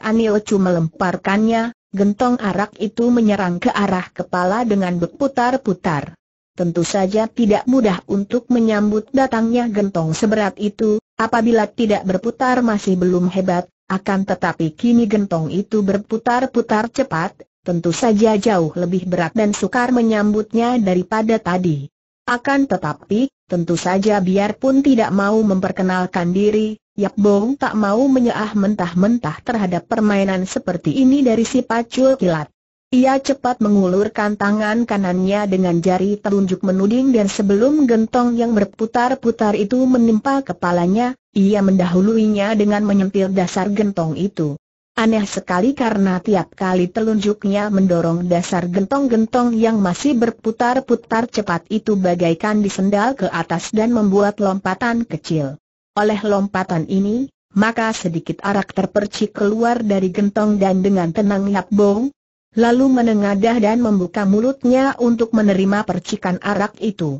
Anil cuma melemparkannya, gentong arak itu menyerang ke arah kepala dengan berputar-putar. Tentu saja tidak mudah untuk menyambut datangnya gentong seberat itu, apabila tidak berputar masih belum hebat, akan tetapi kini gentong itu berputar-putar cepat, tentu saja jauh lebih berat dan sukar menyambutnya daripada tadi. Akan tetapi, Tentu saja biarpun tidak mau memperkenalkan diri, Yap Bong tak mau menyaah mentah-mentah terhadap permainan seperti ini dari si pacul kilat. Ia cepat mengulurkan tangan kanannya dengan jari telunjuk menuding dan sebelum gentong yang berputar-putar itu menimpa kepalanya, ia mendahuluinya dengan menyempil dasar gentong itu. Aneh sekali karena tiap kali telunjuknya mendorong dasar gentong-gentong yang masih berputar-putar cepat itu bagaikan disendal ke atas dan membuat lompatan kecil. Oleh lompatan ini, maka sedikit arak terpercik keluar dari gentong dan dengan tenang Yap Bong, lalu menengadah dan membuka mulutnya untuk menerima percikan arak itu.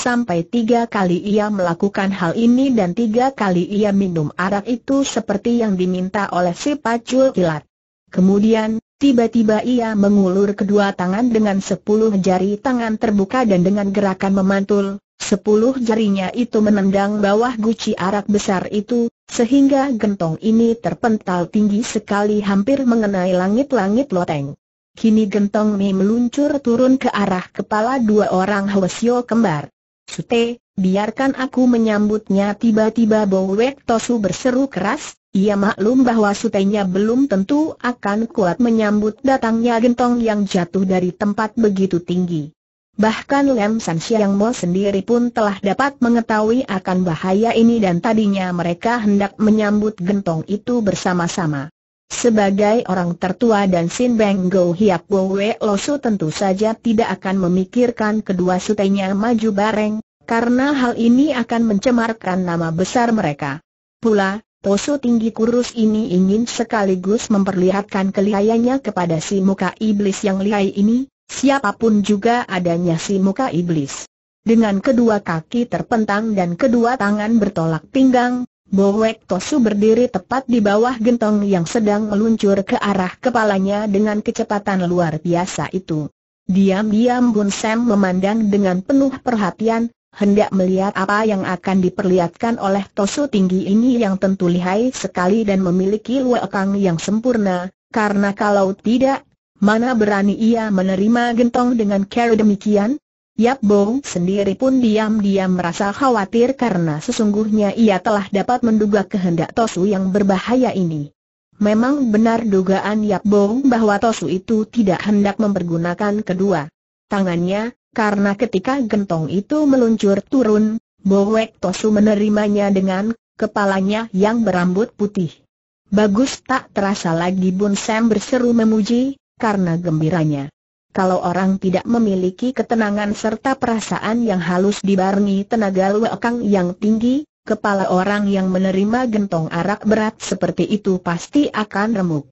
Sampai tiga kali ia melakukan hal ini dan tiga kali ia minum arak itu seperti yang diminta oleh si pacul kilat. Kemudian, tiba-tiba ia mengulur kedua tangan dengan sepuluh jari tangan terbuka dan dengan gerakan memantul, sepuluh jarinya itu menendang bawah guci arak besar itu, sehingga gentong ini terpental tinggi sekali hampir mengenai langit-langit loteng. Kini gentong ini meluncur turun ke arah kepala dua orang Hwasyo kembar. Sute, biarkan aku menyambutnya tiba-tiba Bowek Tosu berseru keras, ia maklum bahwa sutenya belum tentu akan kuat menyambut datangnya gentong yang jatuh dari tempat begitu tinggi. Bahkan Lem San Siang Mo sendiri pun telah dapat mengetahui akan bahaya ini dan tadinya mereka hendak menyambut gentong itu bersama-sama. Sebagai orang tertua dan Sin Beng Go Hiap Bo We Losu tentu saja tidak akan memikirkan kedua sutenya maju bareng, karena hal ini akan mencemarkan nama besar mereka. Pula, Tosu tinggi kurus ini ingin sekaligus memperlihatkan kelihayanya kepada si muka iblis yang lihai ini, siapapun juga adanya si muka iblis. Dengan kedua kaki terpentang dan kedua tangan bertolak pinggang, Bowek Tosu berdiri tepat di bawah gentong yang sedang meluncur ke arah kepalanya dengan kecepatan luar biasa itu. Diam-diam Bun Sam memandang dengan penuh perhatian, hendak melihat apa yang akan diperlihatkan oleh Tosu tinggi ini yang tentu lihai sekali dan memiliki luekang yang sempurna, karena kalau tidak, mana berani ia menerima gentong dengan cara demikian? Yap Bong sendiri pun diam-diam merasa khawatir karena sesungguhnya ia telah dapat menduga kehendak Tosu yang berbahaya ini. Memang benar dugaan Yap Bong bahwa Tosu itu tidak hendak mempergunakan kedua tangannya, karena ketika gentong itu meluncur turun, Bowek Tosu menerimanya dengan kepalanya yang berambut putih. Bagus tak terasa lagi Bun Sam berseru memuji, karena gembiranya. Kalau orang tidak memiliki ketenangan serta perasaan yang halus dibarengi tenaga luakang yang tinggi, kepala orang yang menerima gentong arak berat seperti itu pasti akan remuk.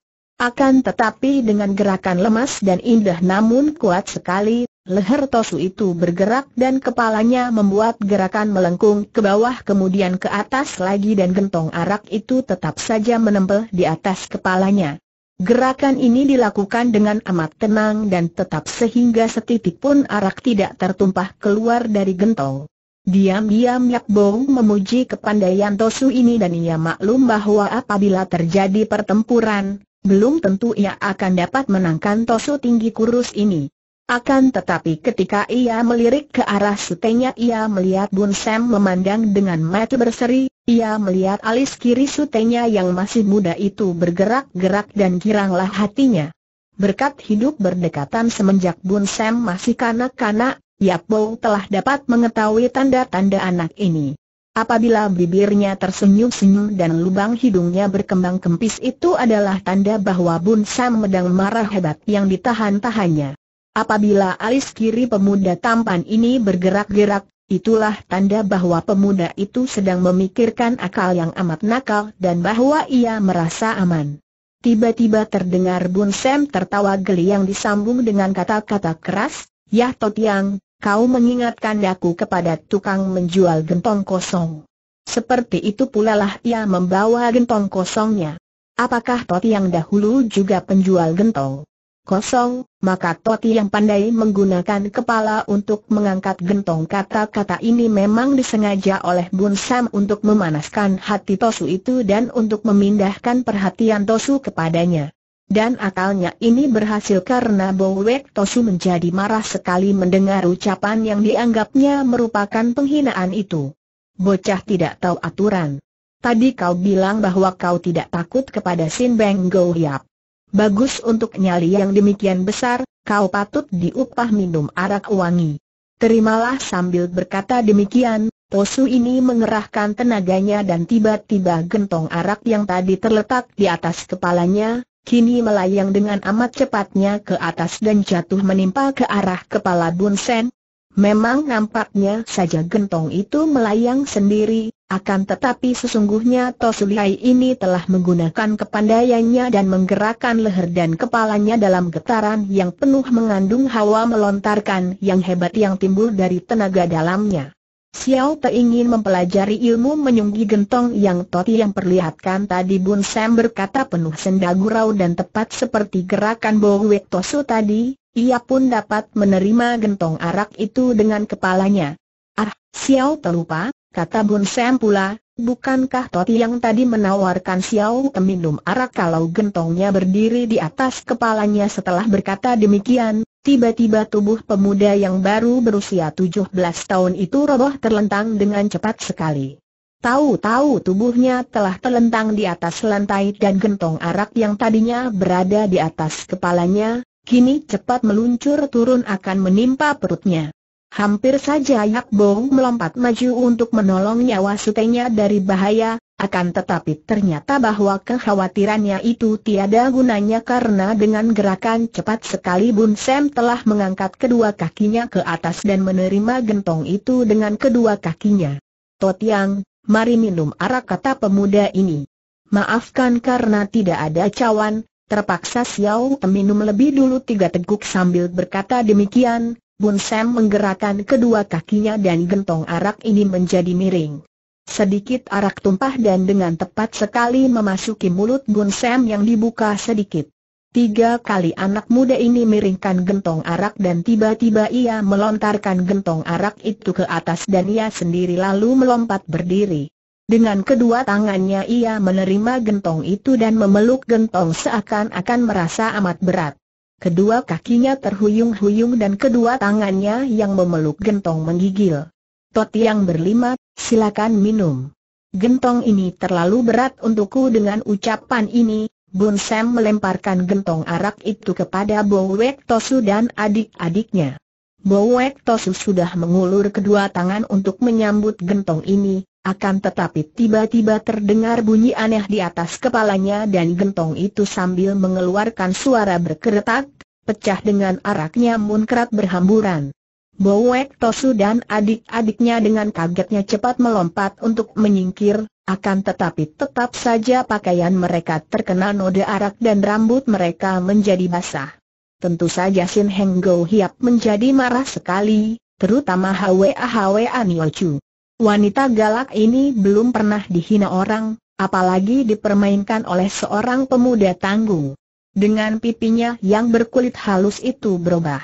Akan tetapi dengan gerakan lemas dan indah namun kuat sekali, leher Tosu itu bergerak dan kepalanya membuat gerakan melengkung ke bawah kemudian ke atas lagi dan gentong arak itu tetap saja menempel di atas kepalanya. Gerakan ini dilakukan dengan amat tenang dan tetap sehingga setitik pun arak tidak tertumpah keluar dari gentol. Diam-diam Yak Bong memuji kepandaian Tosu ini dan ia maklum bahwa apabila terjadi pertempuran, belum tentu ia akan dapat menangkan Tosu tinggi kurus ini. Akan tetapi ketika ia melirik ke arah sutenya ia melihat Bun Sam memandang dengan mata berseri, ia melihat alis kiri sutenya yang masih muda itu bergerak-gerak dan giranglah hatinya. Berkat hidup berdekatan semenjak Bun Sam masih kanak-kanak, Yap Bo telah dapat mengetahui tanda-tanda anak ini. Apabila bibirnya tersenyum-senyum dan lubang hidungnya berkembang kempis itu adalah tanda bahwa Bun Sam medang marah hebat yang ditahan-tahannya. Apabila alis kiri pemuda tampan ini bergerak-gerak, itulah tanda bahwa pemuda itu sedang memikirkan akal yang amat nakal dan bahwa ia merasa aman. Tiba-tiba terdengar Bun Sam tertawa geli yang disambung dengan kata-kata keras, Yah Totiang, kau mengingatkan aku kepada tukang menjual gentong kosong. Seperti itu pula lah ia membawa gentong kosongnya. Apakah Totiang dahulu juga penjual gentong? kosong, maka Toti yang pandai menggunakan kepala untuk mengangkat gentong kata-kata ini memang disengaja oleh Bun Sam untuk memanaskan hati Tosu itu dan untuk memindahkan perhatian Tosu kepadanya. Dan akalnya ini berhasil karena Bowek Tosu menjadi marah sekali mendengar ucapan yang dianggapnya merupakan penghinaan itu. Bocah tidak tahu aturan. Tadi kau bilang bahwa kau tidak takut kepada Sin Beng Go Yap. Bagus untuk nyali yang demikian besar, kau patut diupah minum arak wangi. Terimalah sambil berkata demikian, Tosu ini mengerahkan tenaganya dan tiba-tiba gentong arak yang tadi terletak di atas kepalanya, kini melayang dengan amat cepatnya ke atas dan jatuh menimpa ke arah kepala Bunsen, Memang nampaknya saja gentong itu melayang sendiri, akan tetapi sesungguhnya Tosuliai ini telah menggunakan kepandaiannya dan menggerakkan leher dan kepalanya dalam getaran yang penuh mengandung hawa melontarkan yang hebat yang timbul dari tenaga dalamnya. Xiao Te ingin mempelajari ilmu menyunggi gentong yang Toti yang perlihatkan tadi Bun Sam berkata penuh senda gurau dan tepat seperti gerakan bowek Tosu tadi, ia pun dapat menerima gentong arak itu dengan kepalanya. Ah, Xiao terlupa, kata Bun Sam pula, bukankah Toti yang tadi menawarkan Xiao minum arak kalau gentongnya berdiri di atas kepalanya setelah berkata demikian, tiba-tiba tubuh pemuda yang baru berusia 17 tahun itu roboh terlentang dengan cepat sekali. Tahu-tahu tubuhnya telah terlentang di atas lantai dan gentong arak yang tadinya berada di atas kepalanya, Kini cepat meluncur turun akan menimpa perutnya. Hampir saja Yak Bong melompat maju untuk menolong nyawa sutenya dari bahaya, akan tetapi ternyata bahwa kekhawatirannya itu tiada gunanya karena dengan gerakan cepat sekali Bun Sam telah mengangkat kedua kakinya ke atas dan menerima gentong itu dengan kedua kakinya. Yang, mari minum arak kata pemuda ini. Maafkan karena tidak ada cawan, Terpaksa Xiao minum lebih dulu tiga teguk sambil berkata demikian, Bun Sam menggerakkan kedua kakinya dan gentong arak ini menjadi miring. Sedikit arak tumpah dan dengan tepat sekali memasuki mulut Bun Sam yang dibuka sedikit. Tiga kali anak muda ini miringkan gentong arak dan tiba-tiba ia melontarkan gentong arak itu ke atas dan ia sendiri lalu melompat berdiri. Dengan kedua tangannya ia menerima gentong itu dan memeluk gentong seakan-akan merasa amat berat. Kedua kakinya terhuyung-huyung dan kedua tangannya yang memeluk gentong menggigil. Toti yang berlima, silakan minum. Gentong ini terlalu berat untukku dengan ucapan ini, Bun Sam melemparkan gentong arak itu kepada Bowek Tosu dan adik-adiknya. Bowek Tosu sudah mengulur kedua tangan untuk menyambut gentong ini, akan tetapi tiba-tiba terdengar bunyi aneh di atas kepalanya dan gentong itu sambil mengeluarkan suara berkeretak, pecah dengan araknya munkrat berhamburan. Bowek Tosu dan adik-adiknya dengan kagetnya cepat melompat untuk menyingkir, akan tetapi tetap saja pakaian mereka terkena noda arak dan rambut mereka menjadi basah. Tentu saja Sin Heng Go Hiap menjadi marah sekali, terutama Hwa Hwa Chu. Wanita galak ini belum pernah dihina orang, apalagi dipermainkan oleh seorang pemuda tangguh. Dengan pipinya yang berkulit halus itu berubah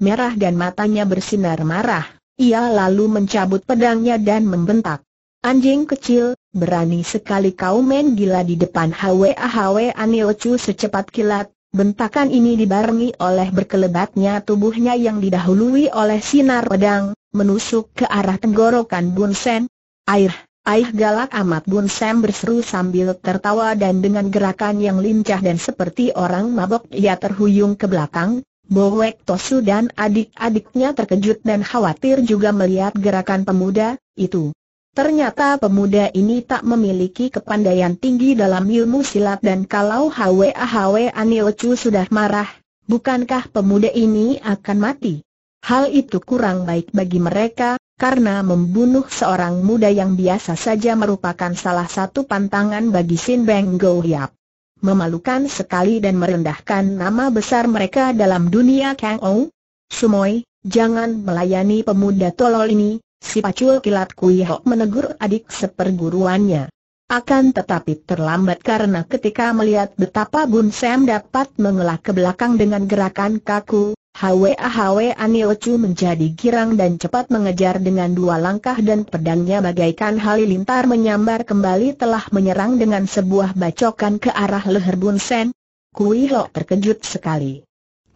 merah dan matanya bersinar marah, ia lalu mencabut pedangnya dan membentak. Anjing kecil, berani sekali kau main gila di depan HWAHW Aniochu secepat kilat, bentakan ini dibarengi oleh berkelebatnya tubuhnya yang didahului oleh sinar pedang, menusuk ke arah tenggorokan Bun Sen. Air, air galak amat Bun Sen berseru sambil tertawa dan dengan gerakan yang lincah dan seperti orang mabok ia terhuyung ke belakang. Bowek Tosu dan adik-adiknya terkejut dan khawatir juga melihat gerakan pemuda itu. Ternyata pemuda ini tak memiliki kepandaian tinggi dalam ilmu silat dan kalau Hwa Hwa anilcu sudah marah, bukankah pemuda ini akan mati? Hal itu kurang baik bagi mereka, karena membunuh seorang muda yang biasa saja merupakan salah satu pantangan bagi Sin Beng Go Hiap. Memalukan sekali dan merendahkan nama besar mereka dalam dunia Kang Ou. Sumoy, jangan melayani pemuda tolol ini, si pacul kilat Kui Ho menegur adik seperguruannya. Akan tetapi terlambat karena ketika melihat betapa Bun Sam dapat mengelak ke belakang dengan gerakan kaku, Hwa-hwa Chu menjadi girang dan cepat mengejar dengan dua langkah dan pedangnya bagaikan halilintar menyambar kembali telah menyerang dengan sebuah bacokan ke arah leher Bun Sen. Kui Lok terkejut sekali.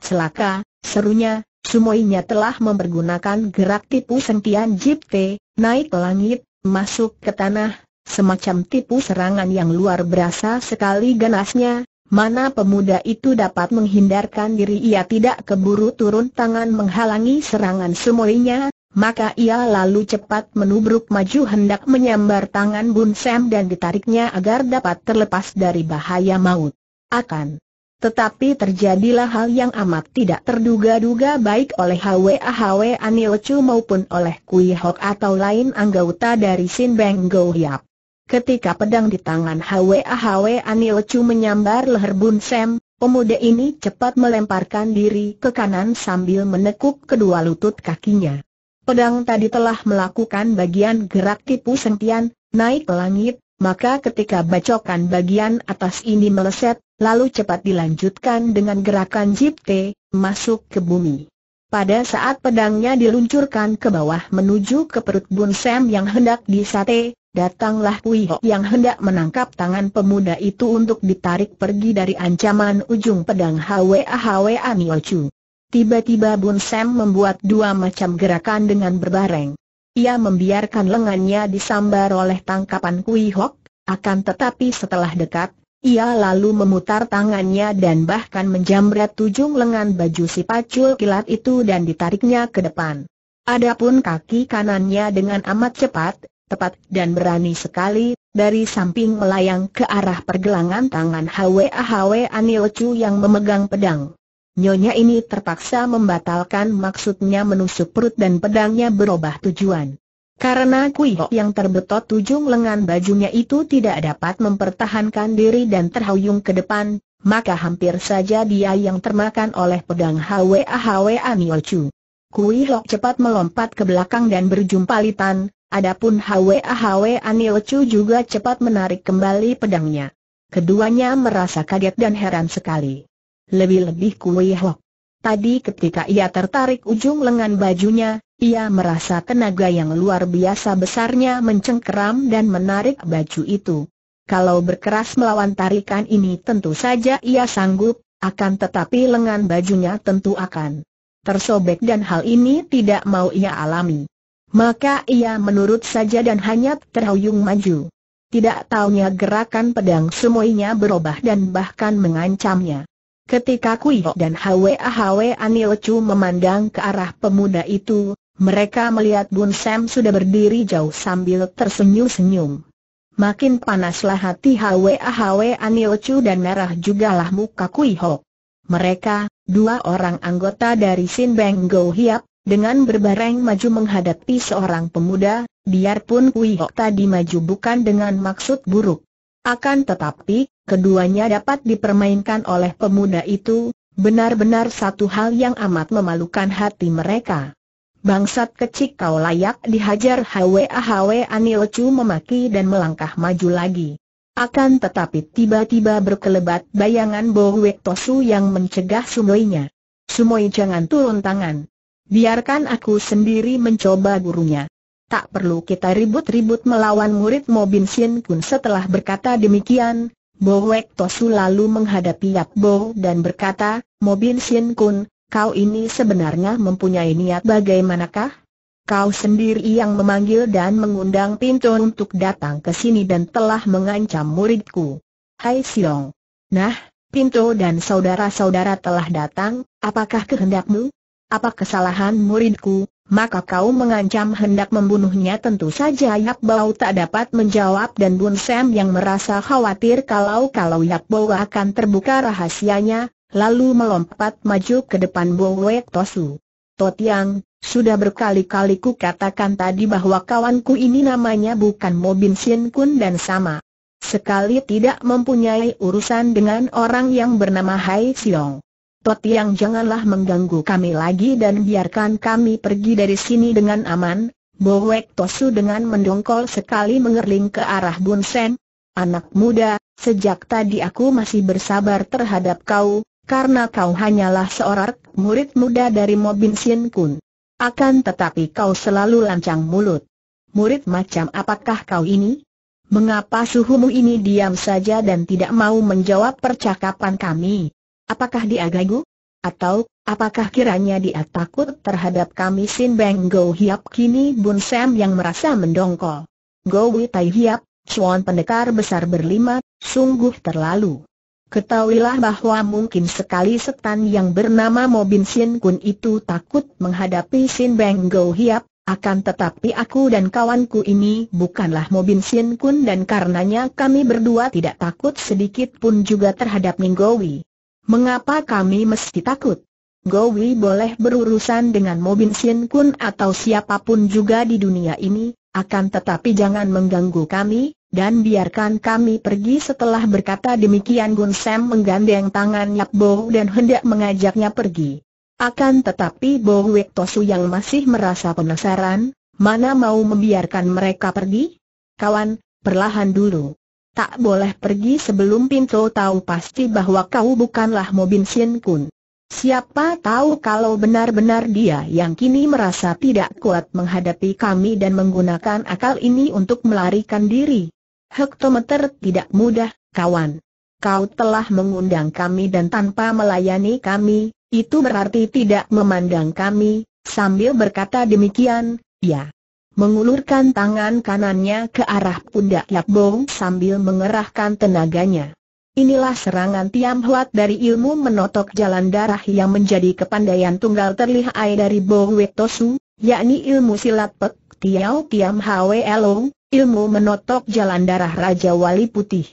Celaka, serunya, sumoinya telah mempergunakan gerak tipu sentian Jip jipte, naik ke langit, masuk ke tanah, semacam tipu serangan yang luar biasa sekali ganasnya, Mana pemuda itu dapat menghindarkan diri ia tidak keburu turun tangan menghalangi serangan semuanya, maka ia lalu cepat menubruk maju hendak menyambar tangan Bun Sam dan ditariknya agar dapat terlepas dari bahaya maut. Akan. Tetapi terjadilah hal yang amat tidak terduga-duga baik oleh HWA HW Anil Chu maupun oleh Kui Hok atau lain anggota dari Sin Beng Go Hiap. Ketika pedang di tangan Hwa Hwa Anilcu menyambar leher Bun Sam, pemuda ini cepat melemparkan diri ke kanan sambil menekuk kedua lutut kakinya. Pedang tadi telah melakukan bagian gerak tipu sentian, naik ke langit, maka ketika bacokan bagian atas ini meleset, lalu cepat dilanjutkan dengan gerakan jip t, masuk ke bumi. Pada saat pedangnya diluncurkan ke bawah menuju ke perut Bun Sam yang hendak disate, Datanglah Hui Ho yang hendak menangkap tangan pemuda itu untuk ditarik pergi dari ancaman ujung pedang Hwa Hwa Nio Chu. Tiba-tiba Bun Sam membuat dua macam gerakan dengan berbareng. Ia membiarkan lengannya disambar oleh tangkapan Kui Hok, akan tetapi setelah dekat, ia lalu memutar tangannya dan bahkan menjamret tujung lengan baju si pacul kilat itu dan ditariknya ke depan. Adapun kaki kanannya dengan amat cepat, tepat dan berani sekali, dari samping melayang ke arah pergelangan tangan Hwa Hwa Chu yang memegang pedang. Nyonya ini terpaksa membatalkan maksudnya menusuk perut dan pedangnya berubah tujuan. Karena Kui Kuihok yang terbetot ujung lengan bajunya itu tidak dapat mempertahankan diri dan terhuyung ke depan, maka hampir saja dia yang termakan oleh pedang Hwa Hwa Kui Kuihok cepat melompat ke belakang dan berjumpa Litan, Adapun Hwa Hwa Anil Chu juga cepat menarik kembali pedangnya. Keduanya merasa kaget dan heran sekali. Lebih-lebih Kui Hok. Tadi ketika ia tertarik ujung lengan bajunya, ia merasa tenaga yang luar biasa besarnya mencengkeram dan menarik baju itu. Kalau berkeras melawan tarikan ini tentu saja ia sanggup, akan tetapi lengan bajunya tentu akan tersobek dan hal ini tidak mau ia alami. Maka ia menurut saja dan hanya terhuyung maju. Tidak taunya gerakan pedang semuanya berubah dan bahkan mengancamnya. Ketika Kuiho dan Hwa Hwa Chu memandang ke arah pemuda itu, mereka melihat Bun Sam sudah berdiri jauh sambil tersenyum-senyum. Makin panaslah hati Hwa Hwa Chu dan merah juga lah muka Kuiho. Mereka, dua orang anggota dari Sin Beng Go Hiap, dengan berbareng maju menghadapi seorang pemuda, biarpun Kui Hok tadi maju bukan dengan maksud buruk. Akan tetapi, keduanya dapat dipermainkan oleh pemuda itu, benar-benar satu hal yang amat memalukan hati mereka. Bangsat kecil kau layak dihajar Hwa Hwa Anilecu memaki dan melangkah maju lagi. Akan tetapi tiba-tiba berkelebat bayangan Bo Tosu yang mencegah Sumoy-nya. Sumoi jangan turun tangan. Biarkan aku sendiri mencoba gurunya. Tak perlu kita ribut-ribut melawan murid Mobin Sin Kun setelah berkata demikian, Bo Wek Tosu lalu menghadapi Yap Bo dan berkata, Mobin Sin Kun, kau ini sebenarnya mempunyai niat bagaimanakah? Kau sendiri yang memanggil dan mengundang Pinto untuk datang ke sini dan telah mengancam muridku. Hai Siong. Nah, Pinto dan saudara-saudara telah datang, apakah kehendakmu? apa kesalahan muridku, maka kau mengancam hendak membunuhnya tentu saja Yap Bau tak dapat menjawab dan Bun Sam yang merasa khawatir kalau-kalau Yap Bau akan terbuka rahasianya, lalu melompat maju ke depan Bowek Tosu. Yang, sudah berkali-kali ku katakan tadi bahwa kawanku ini namanya bukan Mobin Sin Kun dan sama. Sekali tidak mempunyai urusan dengan orang yang bernama Hai Siong. Totiang janganlah mengganggu kami lagi dan biarkan kami pergi dari sini dengan aman, Bowek Tosu dengan mendongkol sekali mengerling ke arah Bun Anak muda, sejak tadi aku masih bersabar terhadap kau, karena kau hanyalah seorang murid muda dari Mobin Sin Kun. Akan tetapi kau selalu lancang mulut. Murid macam apakah kau ini? Mengapa suhumu ini diam saja dan tidak mau menjawab percakapan kami? Apakah dia gagu? Atau, apakah kiranya dia takut terhadap kami Sin Beng Go Hiap kini Bun Sam yang merasa mendongkol? Go Wi Tai Hiap, cuan pendekar besar berlima, sungguh terlalu. Ketahuilah bahwa mungkin sekali setan yang bernama Mobin Sin Kun itu takut menghadapi Sin Beng Go Hiap, akan tetapi aku dan kawanku ini bukanlah Mobin Sin Kun dan karenanya kami berdua tidak takut sedikit pun juga terhadap Minggowi. Mengapa kami mesti takut? Gowi boleh berurusan dengan Mobin Sien Kun atau siapapun juga di dunia ini, akan tetapi jangan mengganggu kami, dan biarkan kami pergi setelah berkata demikian Gun Sam menggandeng tangan Yap Bo dan hendak mengajaknya pergi. Akan tetapi Bo Wek Tosu yang masih merasa penasaran, mana mau membiarkan mereka pergi? Kawan, perlahan dulu tak boleh pergi sebelum pintu tahu pasti bahwa kau bukanlah Mobin Sien Kun. Siapa tahu kalau benar-benar dia yang kini merasa tidak kuat menghadapi kami dan menggunakan akal ini untuk melarikan diri. Hektometer tidak mudah, kawan. Kau telah mengundang kami dan tanpa melayani kami, itu berarti tidak memandang kami, sambil berkata demikian, ya, mengulurkan tangan kanannya ke arah pundak Yap Bong sambil mengerahkan tenaganya. Inilah serangan Tiam Huat dari ilmu menotok jalan darah yang menjadi kepandaian tunggal terlihai dari Bo Tosu, yakni ilmu silat Pek Tiao Tiam Hwe Elong, ilmu menotok jalan darah Raja Wali Putih.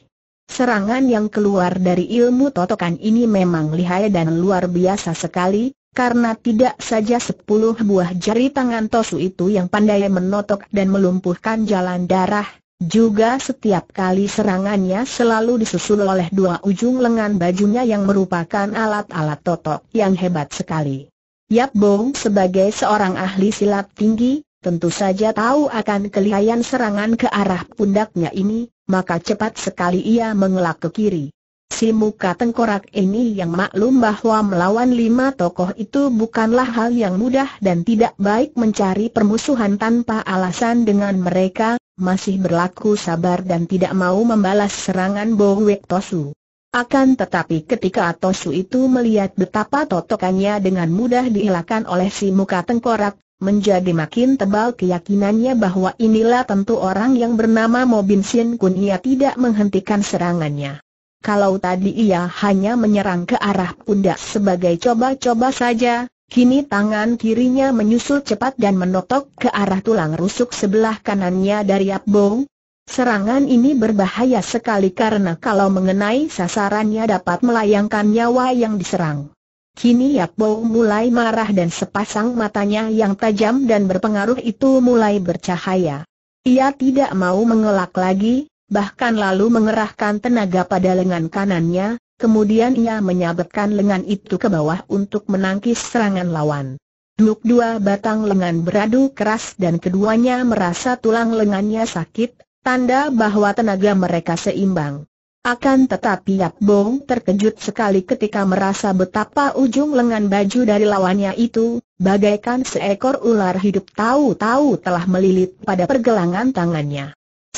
Serangan yang keluar dari ilmu totokan ini memang lihai dan luar biasa sekali, karena tidak saja sepuluh buah jari tangan Tosu itu yang pandai menotok dan melumpuhkan jalan darah, juga setiap kali serangannya selalu disusul oleh dua ujung lengan bajunya yang merupakan alat-alat totok yang hebat sekali. Yap Bong sebagai seorang ahli silat tinggi, tentu saja tahu akan kelihayan serangan ke arah pundaknya ini, maka cepat sekali ia mengelak ke kiri. Si muka tengkorak ini yang maklum bahwa melawan lima tokoh itu bukanlah hal yang mudah dan tidak baik mencari permusuhan tanpa alasan dengan mereka, masih berlaku sabar dan tidak mau membalas serangan Bowek Tosu. Akan tetapi ketika Tosu itu melihat betapa totokannya dengan mudah dielakkan oleh si muka tengkorak, menjadi makin tebal keyakinannya bahwa inilah tentu orang yang bernama Mobin Sin Kun ia tidak menghentikan serangannya. Kalau tadi ia hanya menyerang ke arah pundak sebagai coba-coba saja, kini tangan kirinya menyusul cepat dan menotok ke arah tulang rusuk sebelah kanannya dari Abong. Serangan ini berbahaya sekali karena kalau mengenai sasarannya dapat melayangkan nyawa yang diserang. Kini Yakbo mulai marah dan sepasang matanya yang tajam dan berpengaruh itu mulai bercahaya. Ia tidak mau mengelak lagi, bahkan lalu mengerahkan tenaga pada lengan kanannya, kemudian ia menyabetkan lengan itu ke bawah untuk menangkis serangan lawan. Duk dua batang lengan beradu keras dan keduanya merasa tulang lengannya sakit, tanda bahwa tenaga mereka seimbang. Akan tetapi Yap Bong terkejut sekali ketika merasa betapa ujung lengan baju dari lawannya itu, bagaikan seekor ular hidup tahu-tahu telah melilit pada pergelangan tangannya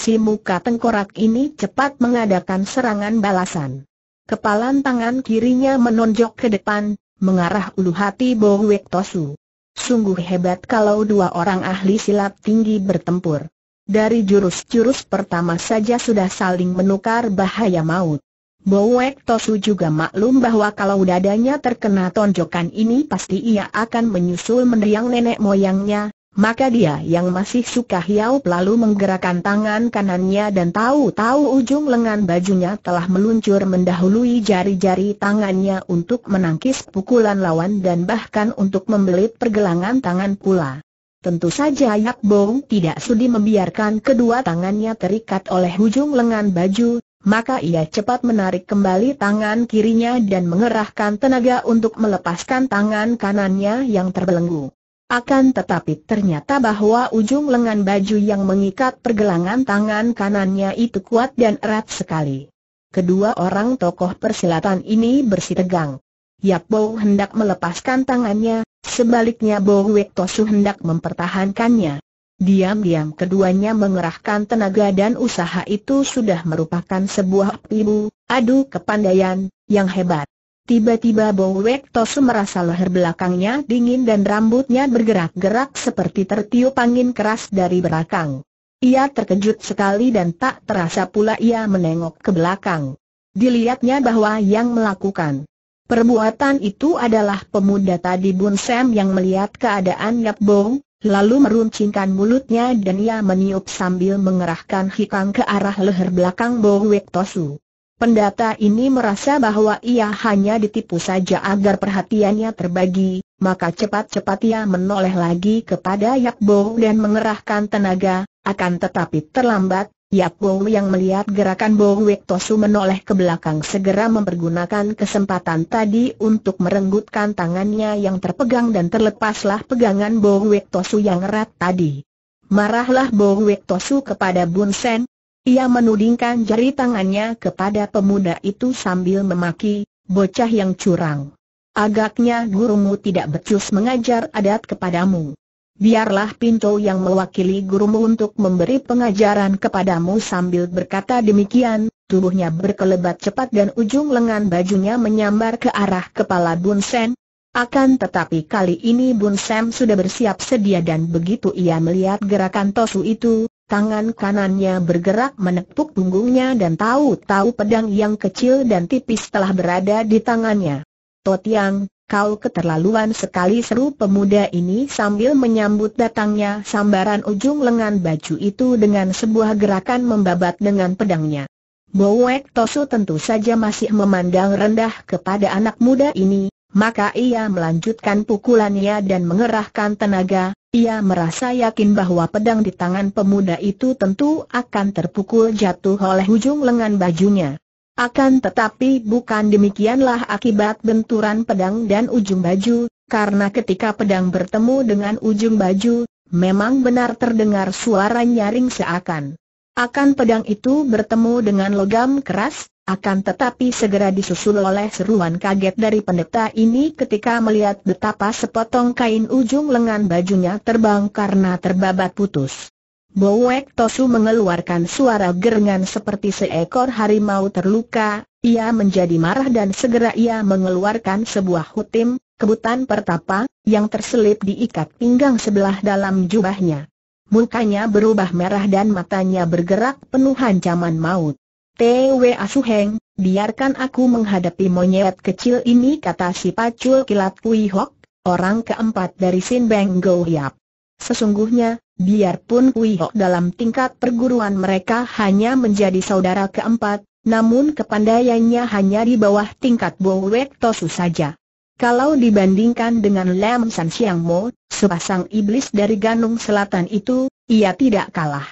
si muka tengkorak ini cepat mengadakan serangan balasan. Kepalan tangan kirinya menonjok ke depan, mengarah ulu hati Bo Wek Tosu. Sungguh hebat kalau dua orang ahli silat tinggi bertempur. Dari jurus-jurus pertama saja sudah saling menukar bahaya maut. Bowek Tosu juga maklum bahwa kalau dadanya terkena tonjokan ini pasti ia akan menyusul meneriang nenek moyangnya, maka dia yang masih suka hiau lalu menggerakkan tangan kanannya dan tahu-tahu ujung lengan bajunya telah meluncur mendahului jari-jari tangannya untuk menangkis pukulan lawan dan bahkan untuk membelit pergelangan tangan pula. Tentu saja Yap Bong tidak sudi membiarkan kedua tangannya terikat oleh ujung lengan baju, maka ia cepat menarik kembali tangan kirinya dan mengerahkan tenaga untuk melepaskan tangan kanannya yang terbelenggu. Akan tetapi ternyata bahwa ujung lengan baju yang mengikat pergelangan tangan kanannya itu kuat dan erat sekali. Kedua orang tokoh persilatan ini bersitegang. Yap Bow hendak melepaskan tangannya, sebaliknya Bowek Wek Tosu hendak mempertahankannya. Diam-diam keduanya mengerahkan tenaga dan usaha itu sudah merupakan sebuah pibu, adu kepandaian, yang hebat. Tiba-tiba Bowek Tosu merasa leher belakangnya dingin dan rambutnya bergerak-gerak seperti tertiup angin keras dari belakang. Ia terkejut sekali dan tak terasa pula ia menengok ke belakang. Dilihatnya bahwa yang melakukan perbuatan itu adalah pemuda tadi Bun Sam yang melihat keadaan Yap Bong, lalu meruncingkan mulutnya dan ia meniup sambil mengerahkan hikang ke arah leher belakang Bowek Tosu. Pendata ini merasa bahwa ia hanya ditipu saja agar perhatiannya terbagi, maka cepat-cepat ia menoleh lagi kepada Yakbo dan mengerahkan tenaga, akan tetapi terlambat, Yakbo yang melihat gerakan Bo Tosu menoleh ke belakang segera mempergunakan kesempatan tadi untuk merenggutkan tangannya yang terpegang dan terlepaslah pegangan Bo Tosu yang erat tadi. Marahlah Bo Tosu kepada Bun Sen, ia menudingkan jari tangannya kepada pemuda itu sambil memaki, bocah yang curang. Agaknya gurumu tidak becus mengajar adat kepadamu. Biarlah Pinto yang mewakili gurumu untuk memberi pengajaran kepadamu sambil berkata demikian, tubuhnya berkelebat cepat dan ujung lengan bajunya menyambar ke arah kepala Bun Sen. Akan tetapi kali ini Bun Sam sudah bersiap sedia dan begitu ia melihat gerakan Tosu itu, Tangan kanannya bergerak menepuk punggungnya dan tahu-tahu pedang yang kecil dan tipis telah berada di tangannya. Totiang, kau keterlaluan sekali seru pemuda ini sambil menyambut datangnya sambaran ujung lengan baju itu dengan sebuah gerakan membabat dengan pedangnya. Bowek Tosu tentu saja masih memandang rendah kepada anak muda ini, maka ia melanjutkan pukulannya dan mengerahkan tenaga, ia merasa yakin bahwa pedang di tangan pemuda itu tentu akan terpukul jatuh oleh ujung lengan bajunya. Akan tetapi bukan demikianlah akibat benturan pedang dan ujung baju, karena ketika pedang bertemu dengan ujung baju, memang benar terdengar suara nyaring seakan. Akan pedang itu bertemu dengan logam keras, akan tetapi segera disusul oleh seruan kaget dari pendeta ini ketika melihat betapa sepotong kain ujung lengan bajunya terbang karena terbabat putus. Bowek Tosu mengeluarkan suara gerengan seperti seekor harimau terluka, ia menjadi marah dan segera ia mengeluarkan sebuah hutim, kebutan pertapa, yang terselip diikat pinggang sebelah dalam jubahnya. Mukanya berubah merah dan matanya bergerak penuh ancaman maut. Twe Asuheng, biarkan aku menghadapi monyet kecil ini kata si pacul kilat Kui Hok, orang keempat dari Sin Beng Go Hiap. Sesungguhnya, biarpun Kui Hok dalam tingkat perguruan mereka hanya menjadi saudara keempat, namun kepandaiannya hanya di bawah tingkat Bo Wek Tosu saja. Kalau dibandingkan dengan Lam San Siang Mo, sepasang iblis dari Ganung Selatan itu, ia tidak kalah.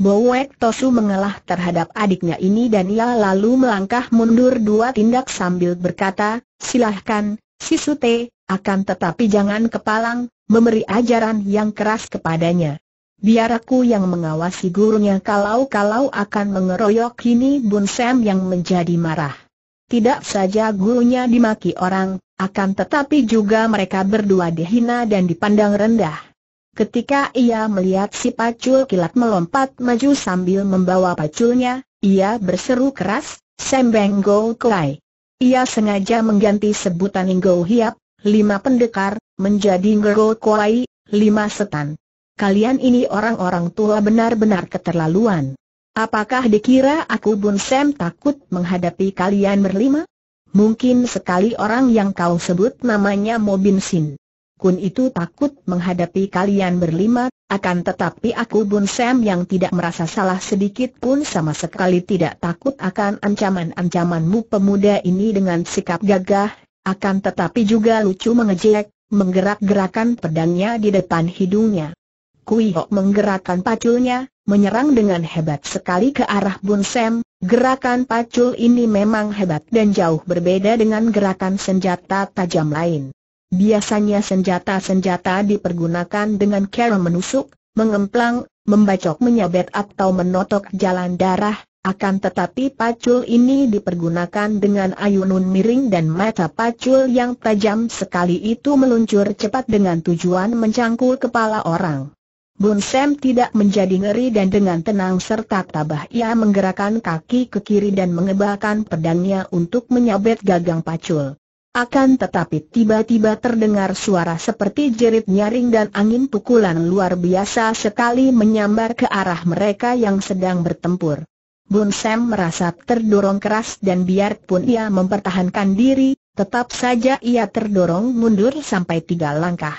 Bowek Tosu mengalah terhadap adiknya ini dan ia lalu melangkah mundur dua tindak sambil berkata, silahkan, Sisute, akan tetapi jangan kepalang, memberi ajaran yang keras kepadanya. Biar aku yang mengawasi gurunya kalau-kalau akan mengeroyok kini Bun Sam yang menjadi marah. Tidak saja gurunya dimaki orang, akan tetapi juga mereka berdua dihina dan dipandang rendah. Ketika ia melihat si pacul kilat melompat maju sambil membawa paculnya, ia berseru keras, Sembeng Go Kuai. Ia sengaja mengganti sebutan Inggo Hiap, lima pendekar, menjadi Ngo Kuai, lima setan. Kalian ini orang-orang tua benar-benar keterlaluan. Apakah dikira aku Bun Sem takut menghadapi kalian berlima? Mungkin sekali orang yang kau sebut namanya Mo Sin. Kun itu takut menghadapi kalian berlima, akan tetapi aku Bun Sam yang tidak merasa salah sedikit pun sama sekali tidak takut akan ancaman-ancamanmu pemuda ini dengan sikap gagah, akan tetapi juga lucu mengejek, menggerak-gerakan pedangnya di depan hidungnya. Kui Hok menggerakkan paculnya, menyerang dengan hebat sekali ke arah Bun Sam, gerakan pacul ini memang hebat dan jauh berbeda dengan gerakan senjata tajam lain. Biasanya senjata-senjata dipergunakan dengan cara menusuk, mengemplang, membacok menyabet atau menotok jalan darah, akan tetapi pacul ini dipergunakan dengan ayunun miring dan mata pacul yang tajam sekali itu meluncur cepat dengan tujuan mencangkul kepala orang. Bun Sam tidak menjadi ngeri dan dengan tenang serta tabah ia menggerakkan kaki ke kiri dan mengebalkan pedangnya untuk menyabet gagang pacul. Akan tetapi tiba-tiba terdengar suara seperti jerit nyaring dan angin pukulan luar biasa sekali menyambar ke arah mereka yang sedang bertempur. Bun Sam merasa terdorong keras dan biarpun ia mempertahankan diri, tetap saja ia terdorong mundur sampai tiga langkah.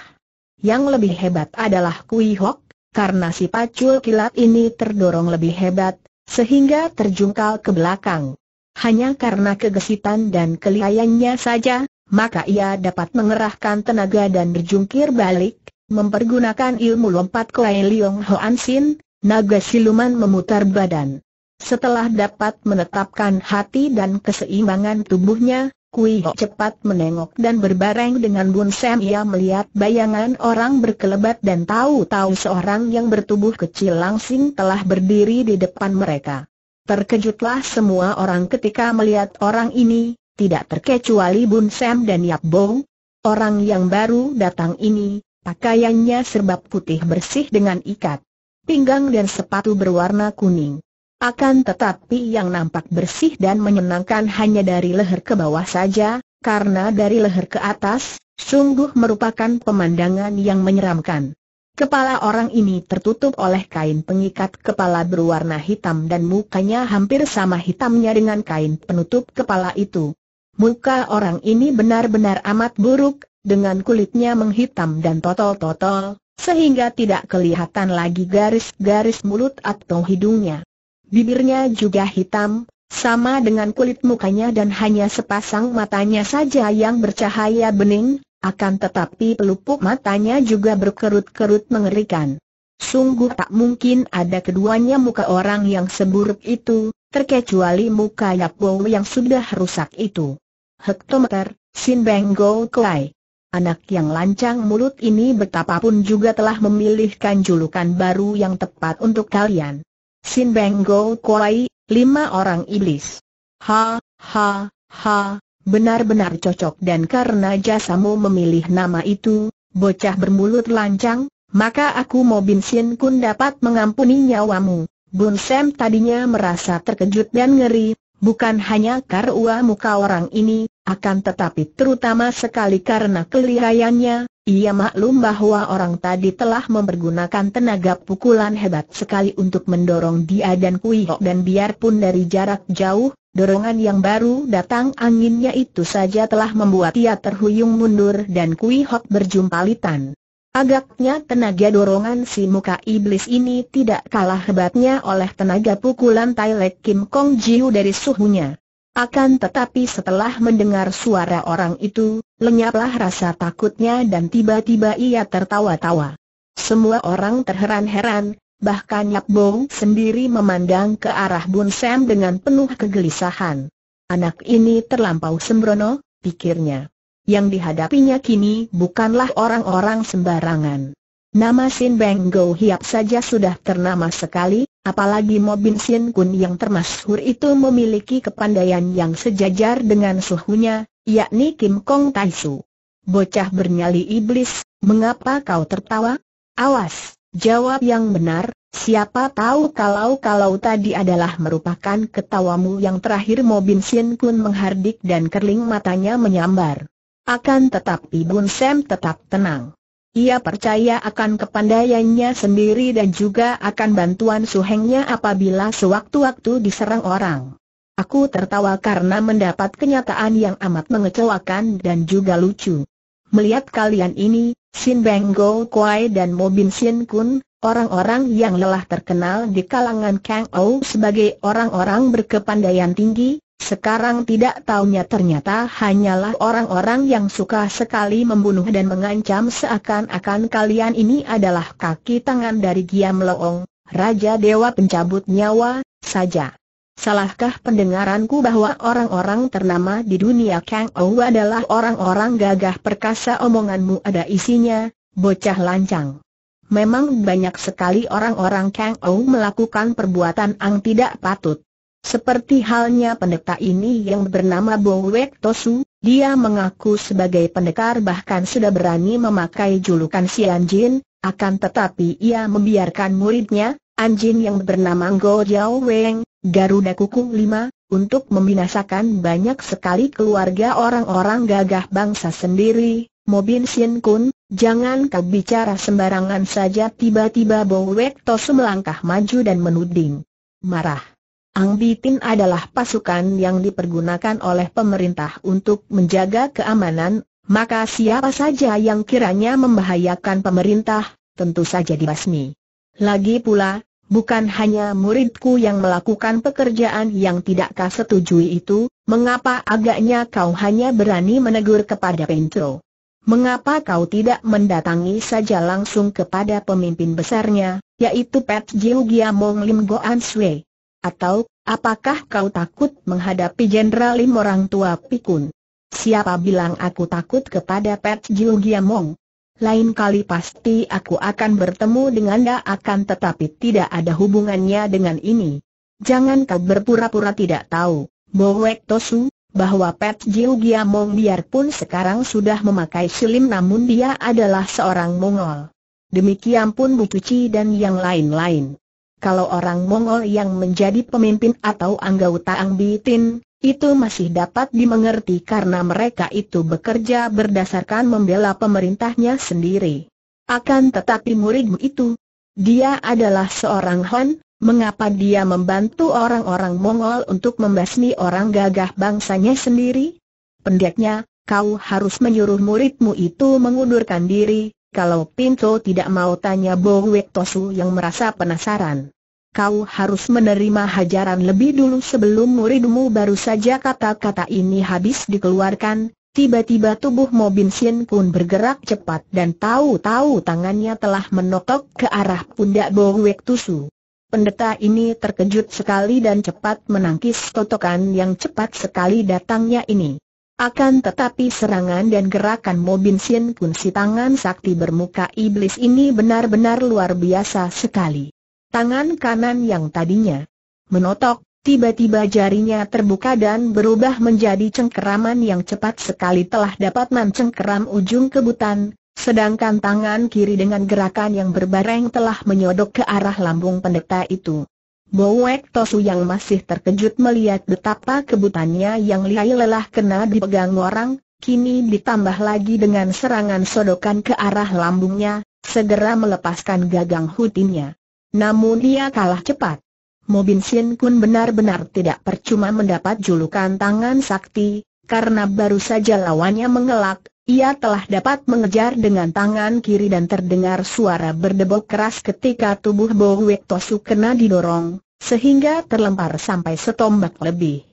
Yang lebih hebat adalah Kui Hok, karena si pacul kilat ini terdorong lebih hebat, sehingga terjungkal ke belakang. Hanya karena kegesitan dan kelihayannya saja, maka ia dapat mengerahkan tenaga dan berjungkir balik, mempergunakan ilmu lompat Kuei Liong Hoan Sin, naga siluman memutar badan. Setelah dapat menetapkan hati dan keseimbangan tubuhnya, Kui Ho cepat menengok dan berbareng dengan Bun Sam ia melihat bayangan orang berkelebat dan tahu-tahu seorang yang bertubuh kecil langsing telah berdiri di depan mereka. Terkejutlah semua orang ketika melihat orang ini, tidak terkecuali Bun Sam dan Yap Bong. Orang yang baru datang ini, pakaiannya serba putih bersih dengan ikat pinggang dan sepatu berwarna kuning. Akan tetapi yang nampak bersih dan menyenangkan hanya dari leher ke bawah saja, karena dari leher ke atas, sungguh merupakan pemandangan yang menyeramkan. Kepala orang ini tertutup oleh kain pengikat kepala berwarna hitam dan mukanya hampir sama hitamnya dengan kain penutup kepala itu. Muka orang ini benar-benar amat buruk, dengan kulitnya menghitam dan totol-totol, sehingga tidak kelihatan lagi garis-garis mulut atau hidungnya. Bibirnya juga hitam, sama dengan kulit mukanya dan hanya sepasang matanya saja yang bercahaya bening, akan tetapi pelupuk matanya juga berkerut-kerut mengerikan. Sungguh tak mungkin ada keduanya muka orang yang seburuk itu, terkecuali muka Yap Bo yang sudah rusak itu. Hektometer, Sin Beng Go Kuai. Anak yang lancang mulut ini betapapun juga telah memilihkan julukan baru yang tepat untuk kalian. Sin Beng Go Kuai, lima orang iblis. Ha, ha, ha, Benar-benar cocok dan karena jasamu memilih nama itu, bocah bermulut lancang, maka aku mau Bin Sin Kun dapat mengampuni nyawamu. Bun Sam tadinya merasa terkejut dan ngeri, bukan hanya karua muka orang ini, akan tetapi terutama sekali karena kelihayannya. ia maklum bahwa orang tadi telah mempergunakan tenaga pukulan hebat sekali untuk mendorong dia dan Kui Ho dan biarpun dari jarak jauh, Dorongan yang baru datang anginnya itu saja telah membuat ia terhuyung mundur dan Kui berjumpa litan. Agaknya tenaga dorongan si muka iblis ini tidak kalah hebatnya oleh tenaga pukulan Tai Kim Kong Jiu dari suhunya. Akan tetapi setelah mendengar suara orang itu, lenyaplah rasa takutnya dan tiba-tiba ia tertawa-tawa. Semua orang terheran-heran, bahkan Yap Bong sendiri memandang ke arah Bun Sam dengan penuh kegelisahan. Anak ini terlampau sembrono, pikirnya. Yang dihadapinya kini bukanlah orang-orang sembarangan. Nama Sin Beng Go Hiap saja sudah ternama sekali, apalagi Mo Bin Sin Kun yang termasyhur itu memiliki kepandaian yang sejajar dengan suhunya, yakni Kim Kong Tai Su. Bocah bernyali iblis, mengapa kau tertawa? Awas! Jawab yang benar, siapa tahu kalau-kalau tadi adalah merupakan ketawamu yang terakhir Mo Bin Sin Kun menghardik dan kerling matanya menyambar. Akan tetapi Bun Sam tetap tenang. Ia percaya akan kepandaiannya sendiri dan juga akan bantuan suhengnya apabila sewaktu-waktu diserang orang. Aku tertawa karena mendapat kenyataan yang amat mengecewakan dan juga lucu. Melihat kalian ini, Sin Beng Go Kuai dan Mo Bin Sin Kun, orang-orang yang lelah terkenal di kalangan Kang Ou sebagai orang-orang berkepandaian tinggi, sekarang tidak tahunya ternyata hanyalah orang-orang yang suka sekali membunuh dan mengancam seakan-akan kalian ini adalah kaki tangan dari Giam Loong, Raja Dewa Pencabut Nyawa, saja. Salahkah pendengaranku bahwa orang-orang ternama di dunia Kang Ou adalah orang-orang gagah perkasa omonganmu ada isinya, bocah lancang. Memang banyak sekali orang-orang Kang Ou melakukan perbuatan ang tidak patut. Seperti halnya pendeta ini yang bernama Bowek Tosu, dia mengaku sebagai pendekar bahkan sudah berani memakai julukan si Anjin, akan tetapi ia membiarkan muridnya, Anjin yang bernama Ngo Jiao Weng, Garuda Kuku 5, untuk membinasakan banyak sekali keluarga orang-orang gagah bangsa sendiri, Mobin Sien Kun, jangan kau bicara sembarangan saja tiba-tiba Bowek Tosu melangkah maju dan menuding. Marah. Ang Bitin adalah pasukan yang dipergunakan oleh pemerintah untuk menjaga keamanan maka siapa saja yang kiranya membahayakan pemerintah, tentu saja dibasmi. Lagi pula, Bukan hanya muridku yang melakukan pekerjaan yang tidak kau setujui itu, mengapa agaknya kau hanya berani menegur kepada Pencro? Mengapa kau tidak mendatangi saja langsung kepada pemimpin besarnya, yaitu Pet Jiu Giamong Lim Goan Sui? Atau, apakah kau takut menghadapi Jenderal Lim orang tua Pikun? Siapa bilang aku takut kepada Pet Jiu Giamong? Lain kali pasti aku akan bertemu dengannya akan tetapi tidak ada hubungannya dengan ini. Jangan kau berpura-pura tidak tahu, Bowek Tosu, bahwa Pet Jiu Gia Mong biarpun sekarang sudah memakai silim namun dia adalah seorang Mongol. Demikian pun Bu Cuci dan yang lain-lain. Kalau orang Mongol yang menjadi pemimpin atau anggota Ang Bitin, itu masih dapat dimengerti karena mereka itu bekerja berdasarkan membela pemerintahnya sendiri. Akan tetapi muridmu itu, dia adalah seorang Han, mengapa dia membantu orang-orang Mongol untuk membasmi orang gagah bangsanya sendiri? Pendeknya, kau harus menyuruh muridmu itu mengundurkan diri, kalau Pinto tidak mau tanya Bo Tosu yang merasa penasaran kau harus menerima hajaran lebih dulu sebelum muridmu baru saja kata-kata ini habis dikeluarkan, tiba-tiba tubuh Mobin Sin pun bergerak cepat dan tahu-tahu tangannya telah menotok ke arah pundak Bowek Tusu. Pendeta ini terkejut sekali dan cepat menangkis totokan yang cepat sekali datangnya ini. Akan tetapi serangan dan gerakan Mobin Sin pun si tangan sakti bermuka iblis ini benar-benar luar biasa sekali. Tangan kanan yang tadinya menotok, tiba-tiba jarinya terbuka dan berubah menjadi cengkeraman yang cepat sekali telah dapat mencengkeram ujung kebutan, sedangkan tangan kiri dengan gerakan yang berbareng telah menyodok ke arah lambung pendeta itu. Bowek Tosu yang masih terkejut melihat betapa kebutannya yang lihai lelah kena dipegang orang, kini ditambah lagi dengan serangan sodokan ke arah lambungnya, segera melepaskan gagang hutinnya. Namun ia kalah cepat. Mobin Sin Kun benar-benar tidak percuma mendapat julukan tangan sakti, karena baru saja lawannya mengelak, ia telah dapat mengejar dengan tangan kiri dan terdengar suara berdebok keras ketika tubuh Bo Wek Tosu kena didorong, sehingga terlempar sampai setombak lebih.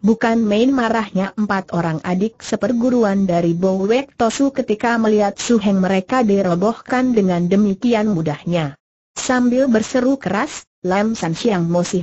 Bukan main marahnya empat orang adik seperguruan dari Bo Wek Tosu ketika melihat suheng mereka dirobohkan dengan demikian mudahnya. Sambil berseru keras, Lam San Siang Mo Si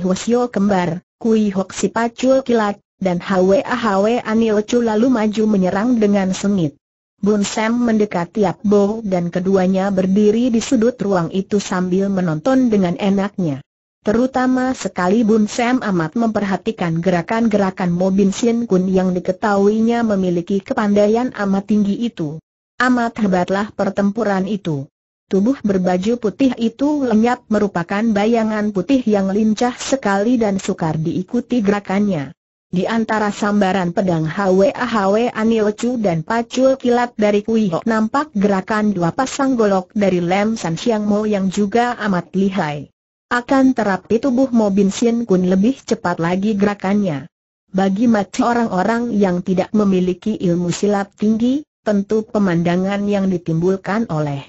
kembar, Kui Hok Si Pacul kilat, dan Hwa Hwa Anil Chu lalu maju menyerang dengan sengit. Bun Sam mendekat mendekati bo, dan keduanya berdiri di sudut ruang itu sambil menonton dengan enaknya. Terutama sekali Bun Sam amat memperhatikan gerakan-gerakan Mo Bin Sin Kun yang diketahuinya memiliki kepandaian amat tinggi itu. Amat hebatlah pertempuran itu. Tubuh berbaju putih itu lenyap merupakan bayangan putih yang lincah sekali dan sukar diikuti gerakannya. Di antara sambaran pedang Hwa Hwa Anilcu dan pacul kilat dari Kui nampak gerakan dua pasang golok dari Lem San Siang Mo yang juga amat lihai. Akan terapi tubuh Mo Bin Sin Kun lebih cepat lagi gerakannya. Bagi mati orang-orang yang tidak memiliki ilmu silat tinggi, tentu pemandangan yang ditimbulkan oleh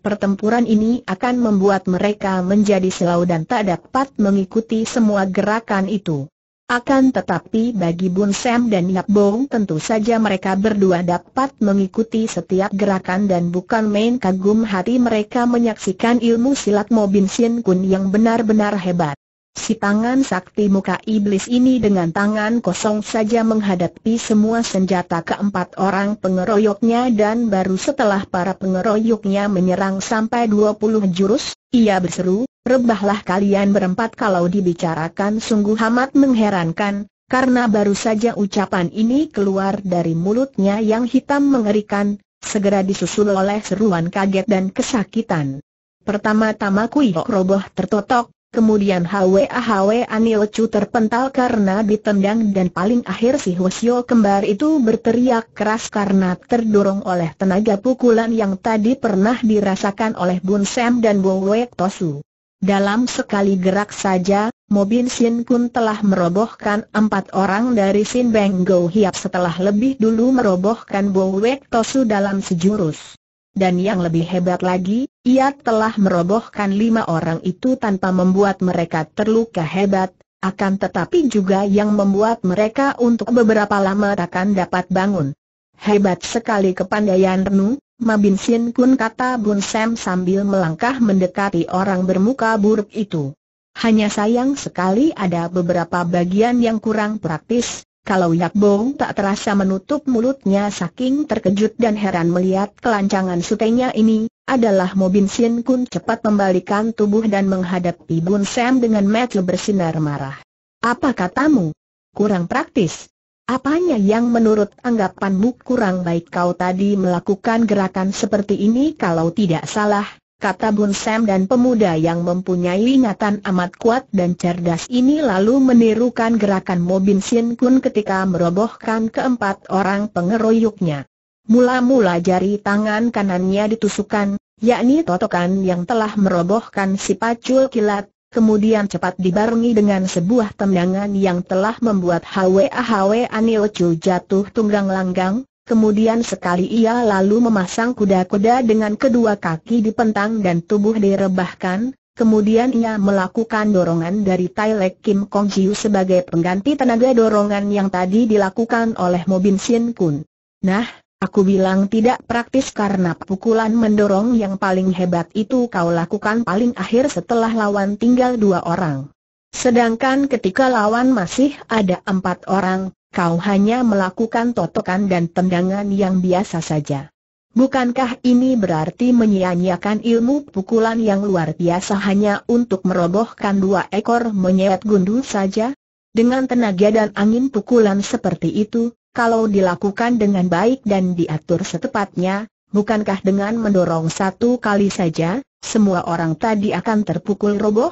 Pertempuran ini akan membuat mereka menjadi silau dan tak dapat mengikuti semua gerakan itu. Akan tetapi bagi Bun Sam dan Yap Bong tentu saja mereka berdua dapat mengikuti setiap gerakan dan bukan main kagum hati mereka menyaksikan ilmu silat Mo Bin Sin Kun yang benar-benar hebat. Si tangan sakti muka iblis ini dengan tangan kosong saja menghadapi semua senjata keempat orang pengeroyoknya dan baru setelah para pengeroyoknya menyerang sampai 20 jurus, ia berseru, rebahlah kalian berempat kalau dibicarakan sungguh amat mengherankan, karena baru saja ucapan ini keluar dari mulutnya yang hitam mengerikan, segera disusul oleh seruan kaget dan kesakitan. Pertama-tama kuih roboh tertotok, Kemudian Hwa Hwa Chu terpental karena ditendang dan paling akhir si Hwasyo kembar itu berteriak keras karena terdorong oleh tenaga pukulan yang tadi pernah dirasakan oleh Bun Sam dan Bo Wek Tosu. Dalam sekali gerak saja, Mobin Sin Kun telah merobohkan empat orang dari Sin Beng Go Hiap setelah lebih dulu merobohkan Bo Wek Tosu dalam sejurus. Dan yang lebih hebat lagi, ia telah merobohkan lima orang itu tanpa membuat mereka terluka hebat, akan tetapi juga yang membuat mereka untuk beberapa lama takkan dapat bangun. Hebat sekali kepandaian Renu, Mabin Sin Kun kata Bun Sam sambil melangkah mendekati orang bermuka buruk itu. Hanya sayang sekali ada beberapa bagian yang kurang praktis, kalau Yak Bong tak terasa menutup mulutnya saking terkejut dan heran melihat kelancangan sutenya ini, adalah Mo Sin Kun cepat membalikan tubuh dan menghadapi Bun Sam dengan mata bersinar marah. Apa katamu? Kurang praktis. Apanya yang menurut anggapanmu kurang baik kau tadi melakukan gerakan seperti ini kalau tidak salah, kata Bun Sam dan pemuda yang mempunyai ingatan amat kuat dan cerdas ini lalu menirukan gerakan Mo Sin Kun ketika merobohkan keempat orang pengeroyoknya. Mula-mula jari tangan kanannya ditusukkan, yakni totokan yang telah merobohkan si pacul kilat, kemudian cepat dibarengi dengan sebuah tendangan yang telah membuat Hwa Hwa Anil Chu jatuh tunggang langgang, kemudian sekali ia lalu memasang kuda-kuda dengan kedua kaki di pentang dan tubuh direbahkan, kemudian ia melakukan dorongan dari Tai Lek Kim Kong Jiu sebagai pengganti tenaga dorongan yang tadi dilakukan oleh Mobin Sin Kun. Nah, Aku bilang tidak praktis karena pukulan mendorong yang paling hebat itu kau lakukan paling akhir setelah lawan tinggal dua orang. Sedangkan ketika lawan masih ada empat orang, kau hanya melakukan totokan dan tendangan yang biasa saja. Bukankah ini berarti menyia-nyiakan ilmu pukulan yang luar biasa hanya untuk merobohkan dua ekor menyeret gundul saja? Dengan tenaga dan angin pukulan seperti itu, kalau dilakukan dengan baik dan diatur setepatnya, bukankah dengan mendorong satu kali saja, semua orang tadi akan terpukul roboh?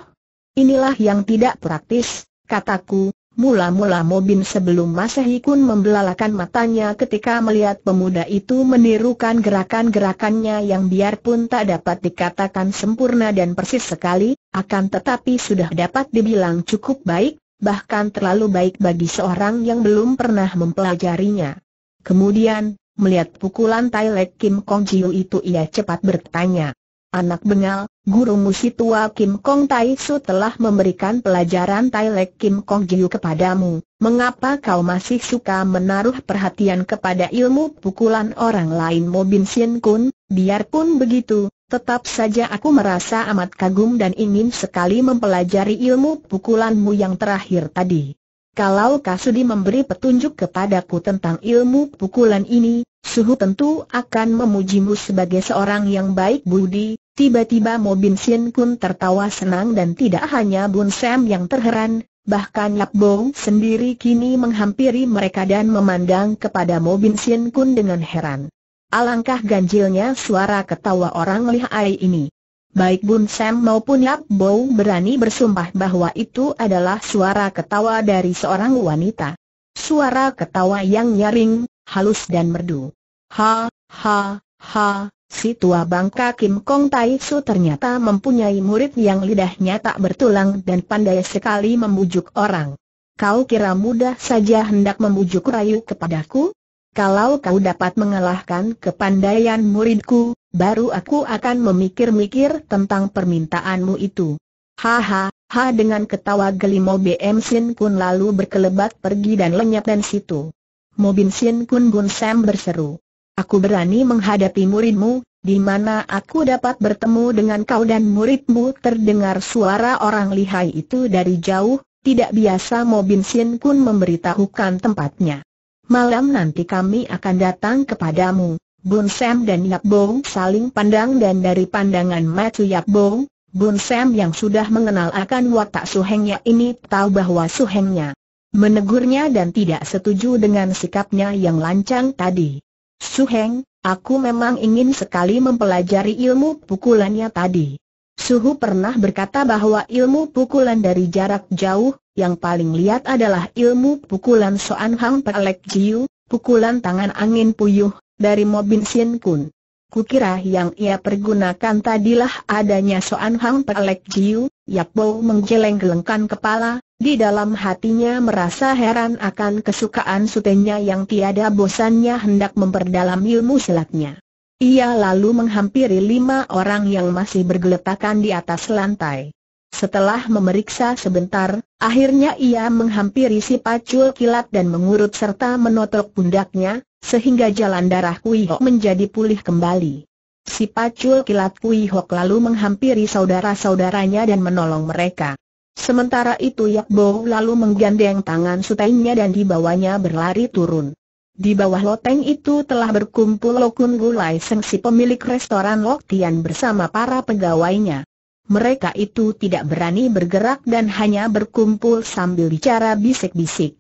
Inilah yang tidak praktis, kataku, Mula-mula Mobin sebelum Masehi kun membelalakan matanya ketika melihat pemuda itu menirukan gerakan-gerakannya yang biarpun tak dapat dikatakan sempurna dan persis sekali, akan tetapi sudah dapat dibilang cukup baik, bahkan terlalu baik bagi seorang yang belum pernah mempelajarinya. Kemudian, melihat pukulan Tai Kim Kong Jiu itu ia cepat bertanya. Anak bengal, guru musi tua Kim Kong Tai Su telah memberikan pelajaran Tai Kim Kong Jiu kepadamu. Mengapa kau masih suka menaruh perhatian kepada ilmu pukulan orang lain Mo Bin Sien Kun? Biarpun begitu, Tetap saja aku merasa amat kagum dan ingin sekali mempelajari ilmu pukulanmu yang terakhir tadi. Kalau Kasudi memberi petunjuk kepadaku tentang ilmu pukulan ini, Suhu tentu akan memujimu sebagai seorang yang baik budi. Tiba-tiba Mo Bin Sin Kun tertawa senang dan tidak hanya Bun Sam yang terheran, bahkan Lap Bong sendiri kini menghampiri mereka dan memandang kepada Mo Bin Sin Kun dengan heran. Alangkah ganjilnya suara ketawa orang lihai ini. Baik Bun Sam maupun Yap Bow berani bersumpah bahwa itu adalah suara ketawa dari seorang wanita. Suara ketawa yang nyaring, halus dan merdu. Ha, ha, ha, si tua bangka Kim Kong Tai Su ternyata mempunyai murid yang lidahnya tak bertulang dan pandai sekali membujuk orang. Kau kira mudah saja hendak membujuk rayu kepadaku? Kalau kau dapat mengalahkan kepandaian muridku, baru aku akan memikir-mikir tentang permintaanmu itu. Haha, ha dengan ketawa gelimo BM Sin Kun lalu berkelebat pergi dan lenyap dan situ. Mobin Sin Kun Gun Sam berseru. Aku berani menghadapi muridmu, di mana aku dapat bertemu dengan kau dan muridmu terdengar suara orang lihai itu dari jauh, tidak biasa Mobin Sin Kun memberitahukan tempatnya malam nanti kami akan datang kepadamu. Bun Sam dan Yap Bong saling pandang dan dari pandangan Matu Yap Bong, Bun Sam yang sudah mengenal akan watak suhengnya ini tahu bahwa suhengnya menegurnya dan tidak setuju dengan sikapnya yang lancang tadi. Suheng, aku memang ingin sekali mempelajari ilmu pukulannya tadi. Suhu pernah berkata bahwa ilmu pukulan dari jarak jauh, yang paling lihat adalah ilmu pukulan Soan Hang Perlek Jiu, pukulan tangan angin puyuh, dari Mobin Sien Kun. Kukira yang ia pergunakan tadilah adanya Soan Hang Perlek Jiu, Yap Bo menggeleng-gelengkan kepala, di dalam hatinya merasa heran akan kesukaan sutenya yang tiada bosannya hendak memperdalam ilmu silatnya. Ia lalu menghampiri lima orang yang masih bergeletakan di atas lantai. Setelah memeriksa sebentar, akhirnya ia menghampiri si pacul kilat dan mengurut serta menotok pundaknya, sehingga jalan darah Kui menjadi pulih kembali. Si pacul kilat Kui lalu menghampiri saudara-saudaranya dan menolong mereka. Sementara itu Yak Bo lalu menggandeng tangan sutainya dan dibawanya berlari turun. Di bawah loteng itu telah berkumpul Lokun Gulai Seng si pemilik restoran Lok Tian bersama para pegawainya mereka itu tidak berani bergerak dan hanya berkumpul sambil bicara bisik-bisik.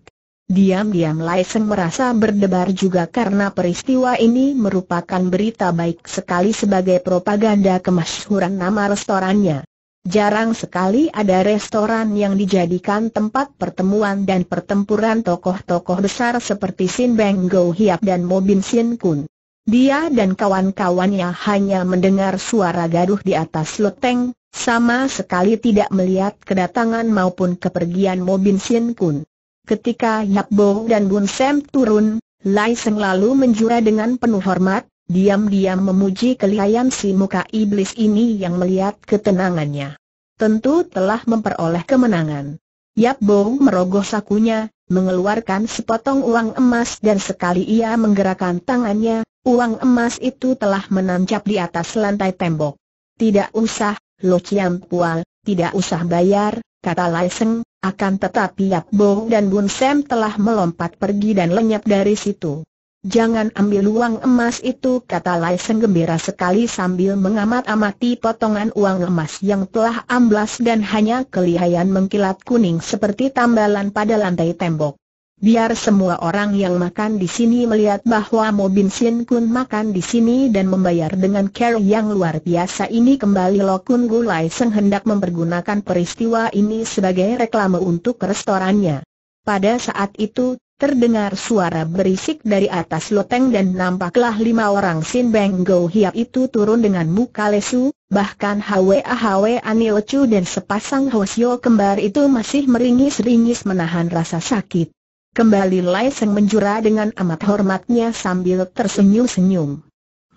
Diam-diam Lai Seng merasa berdebar juga karena peristiwa ini merupakan berita baik sekali sebagai propaganda kemasyhuran nama restorannya. Jarang sekali ada restoran yang dijadikan tempat pertemuan dan pertempuran tokoh-tokoh besar seperti Sin Beng Go Hiap dan Mobin Sin Kun. Dia dan kawan-kawannya hanya mendengar suara gaduh di atas loteng, sama sekali tidak melihat kedatangan maupun kepergian Mobin Sin Kun. Ketika Yap Bo dan Bun Sem turun, Lai Seng lalu menjura dengan penuh hormat, diam-diam memuji kelihayan si muka iblis ini yang melihat ketenangannya. Tentu telah memperoleh kemenangan. Yap Bo merogoh sakunya, mengeluarkan sepotong uang emas dan sekali ia menggerakkan tangannya, uang emas itu telah menancap di atas lantai tembok. Tidak usah, Lo Chiam Pua, tidak usah bayar, kata Lai Seng, akan tetapi Yap Bo dan Bun Sam telah melompat pergi dan lenyap dari situ. Jangan ambil uang emas itu kata Lai Seng gembira sekali sambil mengamat-amati potongan uang emas yang telah amblas dan hanya kelihayan mengkilat kuning seperti tambalan pada lantai tembok. Biar semua orang yang makan di sini melihat bahwa Mo Bin Sin Kun makan di sini dan membayar dengan care yang luar biasa ini kembali Lokun Gulai Seng hendak mempergunakan peristiwa ini sebagai reklame untuk restorannya. Pada saat itu, Terdengar suara berisik dari atas loteng dan nampaklah lima orang Sin Beng Go Hiap itu turun dengan muka lesu, bahkan Hwa Hwa Anil Chu dan sepasang Hwasyo kembar itu masih meringis-ringis menahan rasa sakit. Kembali Lai Seng menjura dengan amat hormatnya sambil tersenyum-senyum.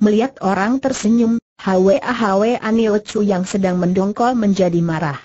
Melihat orang tersenyum, Hwa Hwa Anio Chu yang sedang mendongkol menjadi marah.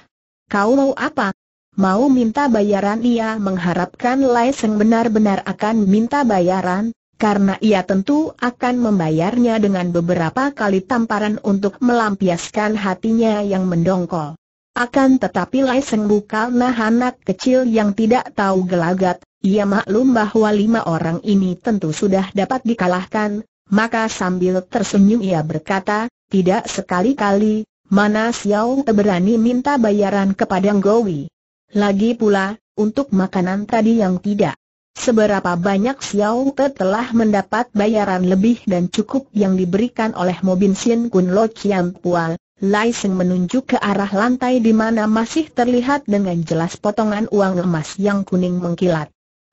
Kau mau apa? Mau minta bayaran ia mengharapkan Lai Seng benar-benar akan minta bayaran, karena ia tentu akan membayarnya dengan beberapa kali tamparan untuk melampiaskan hatinya yang mendongkol. Akan tetapi Lai Seng bukan anak kecil yang tidak tahu gelagat, ia maklum bahwa lima orang ini tentu sudah dapat dikalahkan, maka sambil tersenyum ia berkata, tidak sekali-kali, mana Xiao berani minta bayaran kepada Ngowi. Lagi pula, untuk makanan tadi yang tidak Seberapa banyak Xiao Te telah mendapat bayaran lebih dan cukup yang diberikan oleh Mobin Sin Kun Lo Chiam Pual, Lai Seng menunjuk ke arah lantai di mana masih terlihat dengan jelas potongan uang emas yang kuning mengkilat.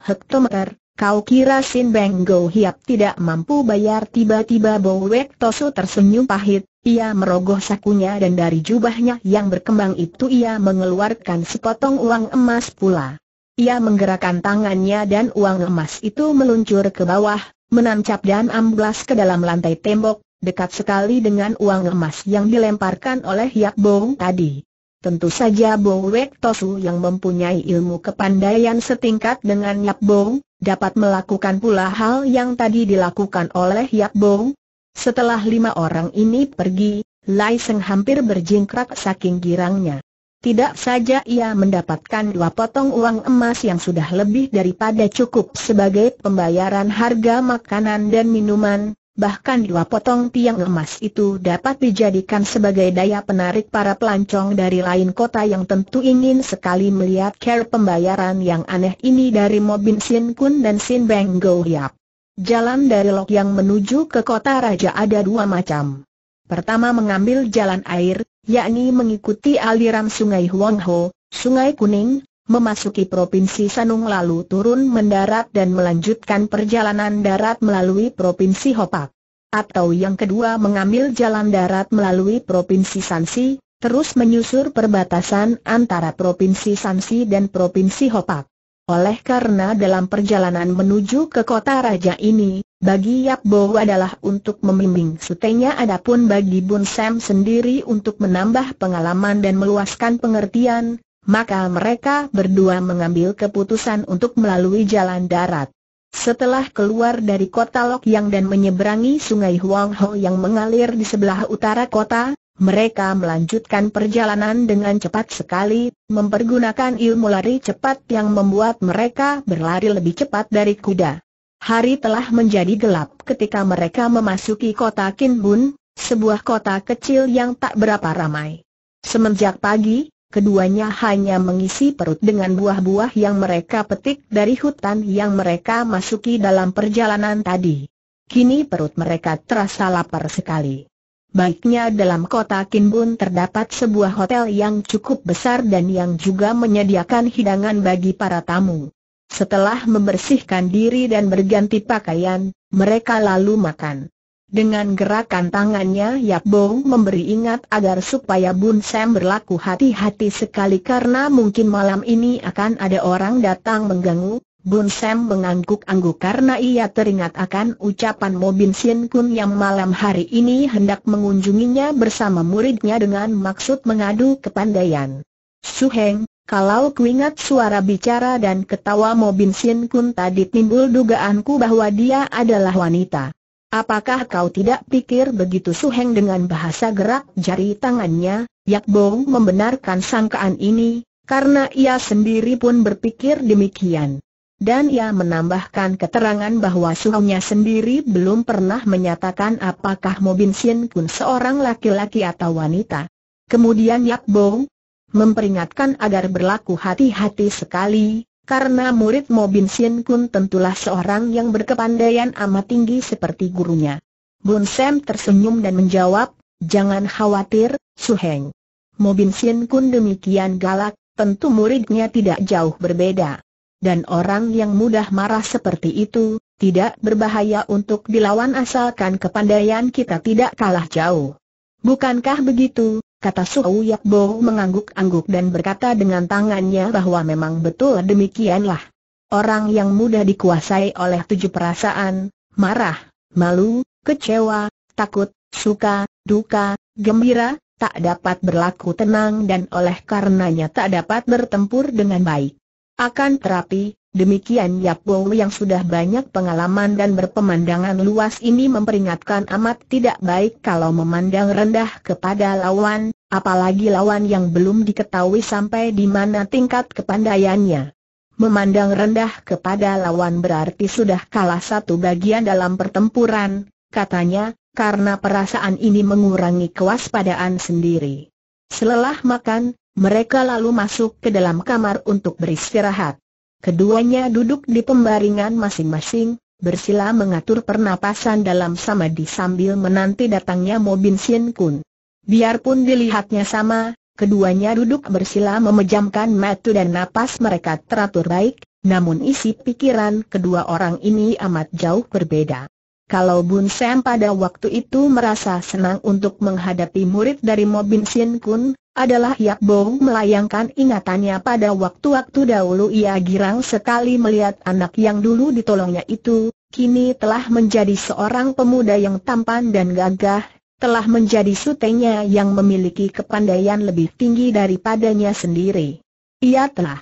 Hektometer, kau kira Sin Beng Go Hiap tidak mampu bayar tiba-tiba Bowek Tosu tersenyum pahit, ia merogoh sakunya dan dari jubahnya yang berkembang itu ia mengeluarkan sepotong uang emas pula. Ia menggerakkan tangannya dan uang emas itu meluncur ke bawah, menancap dan amblas ke dalam lantai tembok, dekat sekali dengan uang emas yang dilemparkan oleh Hiap Bong tadi. Tentu saja Bo Wek Tosu yang mempunyai ilmu kepandaian setingkat dengan Yap Bong, dapat melakukan pula hal yang tadi dilakukan oleh Yap Bong. Setelah lima orang ini pergi, Lai Seng hampir berjingkrak saking girangnya. Tidak saja ia mendapatkan dua potong uang emas yang sudah lebih daripada cukup sebagai pembayaran harga makanan dan minuman, Bahkan dua potong tiang emas itu dapat dijadikan sebagai daya penarik para pelancong dari lain kota yang tentu ingin sekali melihat care pembayaran yang aneh ini dari Mobin Sin Kun dan Sin Beng Go Yap. Jalan dari Lok yang menuju ke kota raja ada dua macam. Pertama mengambil jalan air, yakni mengikuti aliran sungai Huang Ho, sungai Kuning, memasuki Provinsi Sanung lalu turun mendarat dan melanjutkan perjalanan darat melalui Provinsi Hopak. Atau yang kedua mengambil jalan darat melalui Provinsi Sansi, terus menyusur perbatasan antara Provinsi Sansi dan Provinsi Hopak. Oleh karena dalam perjalanan menuju ke kota raja ini, bagi Yap Bo adalah untuk membimbing sutenya adapun bagi Bun Sam sendiri untuk menambah pengalaman dan meluaskan pengertian, maka mereka berdua mengambil keputusan untuk melalui jalan darat. Setelah keluar dari kota Lokyang dan menyeberangi sungai Huangho yang mengalir di sebelah utara kota, mereka melanjutkan perjalanan dengan cepat sekali, mempergunakan ilmu lari cepat yang membuat mereka berlari lebih cepat dari kuda. Hari telah menjadi gelap ketika mereka memasuki kota Kinbun, sebuah kota kecil yang tak berapa ramai. Semenjak pagi, keduanya hanya mengisi perut dengan buah-buah yang mereka petik dari hutan yang mereka masuki dalam perjalanan tadi. Kini perut mereka terasa lapar sekali. Baiknya dalam kota Kinbun terdapat sebuah hotel yang cukup besar dan yang juga menyediakan hidangan bagi para tamu. Setelah membersihkan diri dan berganti pakaian, mereka lalu makan. Dengan gerakan tangannya Yap Bong memberi ingat agar supaya Bun Sam berlaku hati-hati sekali karena mungkin malam ini akan ada orang datang mengganggu. Bun Sam mengangguk-angguk karena ia teringat akan ucapan Mo Bin Sin Kun yang malam hari ini hendak mengunjunginya bersama muridnya dengan maksud mengadu kepandaian. Suheng, kalau kuingat suara bicara dan ketawa Mo Bin Sin Kun tadi timbul dugaanku bahwa dia adalah wanita. Apakah kau tidak pikir begitu suheng dengan bahasa gerak jari tangannya? Yak Bong membenarkan sangkaan ini, karena ia sendiri pun berpikir demikian. Dan ia menambahkan keterangan bahwa suhunya sendiri belum pernah menyatakan apakah Mobin Sien Kun seorang laki-laki atau wanita. Kemudian Yak Bong memperingatkan agar berlaku hati-hati sekali, karena murid Mo Bin Sin Kun tentulah seorang yang berkepandaian amat tinggi seperti gurunya. Bun Sam tersenyum dan menjawab, jangan khawatir, Suheng. Mo Bin Sin Kun demikian galak, tentu muridnya tidak jauh berbeda. Dan orang yang mudah marah seperti itu, tidak berbahaya untuk dilawan asalkan kepandaian kita tidak kalah jauh. Bukankah begitu, kata Suhu Yakbo mengangguk-angguk dan berkata dengan tangannya bahwa memang betul demikianlah. Orang yang mudah dikuasai oleh tujuh perasaan, marah, malu, kecewa, takut, suka, duka, gembira, tak dapat berlaku tenang dan oleh karenanya tak dapat bertempur dengan baik. Akan terapi, demikian Yakbo yang sudah banyak pengalaman dan berpemandangan luas ini memperingatkan amat tidak baik kalau memandang rendah kepada lawan, apalagi lawan yang belum diketahui sampai di mana tingkat kepandaiannya. Memandang rendah kepada lawan berarti sudah kalah satu bagian dalam pertempuran, katanya, karena perasaan ini mengurangi kewaspadaan sendiri. Selelah makan, mereka lalu masuk ke dalam kamar untuk beristirahat. Keduanya duduk di pembaringan masing-masing, bersila mengatur pernapasan dalam samadhi sambil menanti datangnya Mobin Sien Kun. Biarpun dilihatnya sama, keduanya duduk bersila memejamkan mata dan napas mereka teratur baik, namun isi pikiran kedua orang ini amat jauh berbeda. Kalau Bun Sam pada waktu itu merasa senang untuk menghadapi murid dari Mobin Sin Kun, adalah Yap Bong melayangkan ingatannya pada waktu-waktu dahulu ia girang sekali melihat anak yang dulu ditolongnya itu, kini telah menjadi seorang pemuda yang tampan dan gagah, telah menjadi sutenya yang memiliki kepandaian lebih tinggi daripadanya sendiri. Ia telah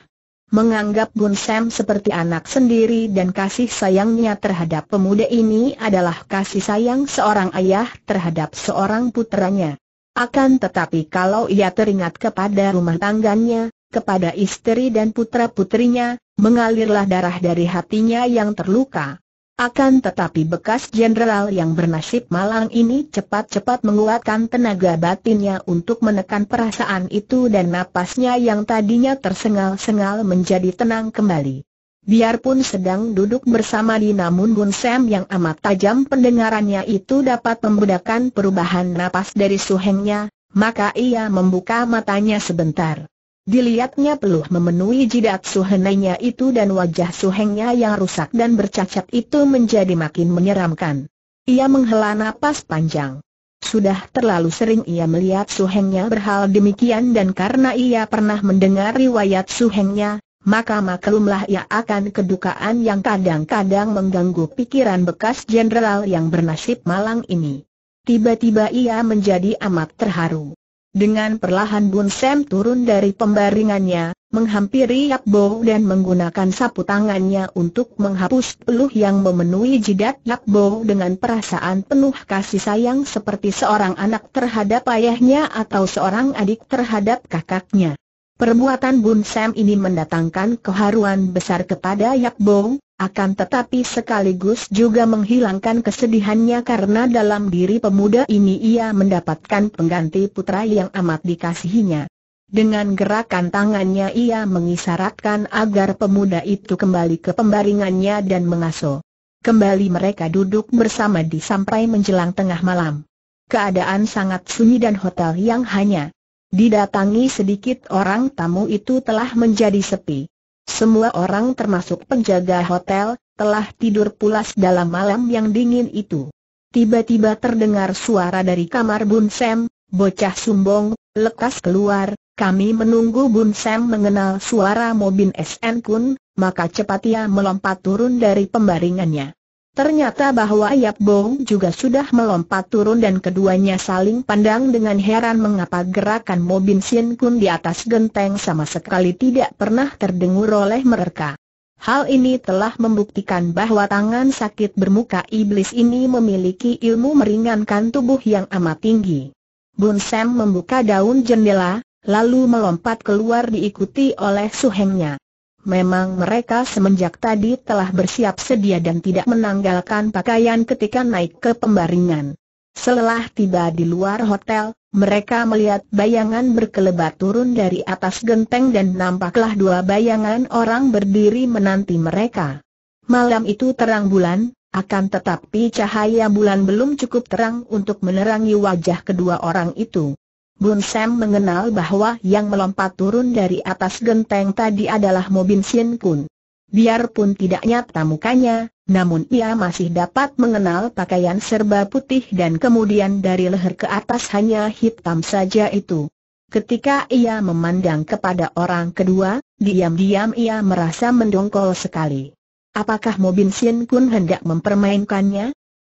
menganggap Bun Sam seperti anak sendiri dan kasih sayangnya terhadap pemuda ini adalah kasih sayang seorang ayah terhadap seorang putranya. Akan tetapi kalau ia teringat kepada rumah tangganya, kepada istri dan putra-putrinya, mengalirlah darah dari hatinya yang terluka. Akan tetapi bekas jenderal yang bernasib malang ini cepat-cepat menguatkan tenaga batinnya untuk menekan perasaan itu dan napasnya yang tadinya tersengal-sengal menjadi tenang kembali. Biarpun sedang duduk bersama di namun Bun Sam yang amat tajam pendengarannya itu dapat membedakan perubahan napas dari suhengnya, maka ia membuka matanya sebentar. Dilihatnya peluh memenuhi jidat suhenenya itu dan wajah suhengnya yang rusak dan bercacat itu menjadi makin menyeramkan. Ia menghela napas panjang. Sudah terlalu sering ia melihat suhengnya berhal demikian dan karena ia pernah mendengar riwayat suhengnya, maka maklumlah ia akan kedukaan yang kadang-kadang mengganggu pikiran bekas jenderal yang bernasib malang ini. Tiba-tiba ia menjadi amat terharu. Dengan perlahan Bun Sam turun dari pembaringannya, menghampiri Yap Bo dan menggunakan sapu tangannya untuk menghapus peluh yang memenuhi jidat Yap Bo dengan perasaan penuh kasih sayang seperti seorang anak terhadap ayahnya atau seorang adik terhadap kakaknya. Perbuatan Bun Sam ini mendatangkan keharuan besar kepada Yap Bo, akan tetapi sekaligus juga menghilangkan kesedihannya karena dalam diri pemuda ini ia mendapatkan pengganti putra yang amat dikasihinya. Dengan gerakan tangannya ia mengisyaratkan agar pemuda itu kembali ke pembaringannya dan mengaso. Kembali mereka duduk bersama di sampai menjelang tengah malam. Keadaan sangat sunyi dan hotel yang hanya didatangi sedikit orang tamu itu telah menjadi sepi. Semua orang termasuk penjaga hotel, telah tidur pulas dalam malam yang dingin itu. Tiba-tiba terdengar suara dari kamar Bun Sam, bocah sumbong, lekas keluar, kami menunggu Bun Sam mengenal suara Mobin SN Kun, maka cepat ia melompat turun dari pembaringannya. Ternyata bahwa Yap Bong juga sudah melompat turun dan keduanya saling pandang dengan heran mengapa gerakan Mobin Sien Kun di atas genteng sama sekali tidak pernah terdengur oleh mereka. Hal ini telah membuktikan bahwa tangan sakit bermuka iblis ini memiliki ilmu meringankan tubuh yang amat tinggi. Bun Sam membuka daun jendela, lalu melompat keluar diikuti oleh suhengnya. Memang mereka semenjak tadi telah bersiap sedia dan tidak menanggalkan pakaian ketika naik ke pembaringan. Setelah tiba di luar hotel, mereka melihat bayangan berkelebat turun dari atas genteng dan nampaklah dua bayangan orang berdiri menanti mereka. Malam itu terang bulan, akan tetapi cahaya bulan belum cukup terang untuk menerangi wajah kedua orang itu. Bun Sam mengenal bahwa yang melompat turun dari atas genteng tadi adalah Mobin Sien Kun. Biarpun tidak nyata mukanya, namun ia masih dapat mengenal pakaian serba putih dan kemudian dari leher ke atas hanya hitam saja itu. Ketika ia memandang kepada orang kedua, diam-diam ia merasa mendongkol sekali. Apakah Mobin Sien Kun hendak mempermainkannya?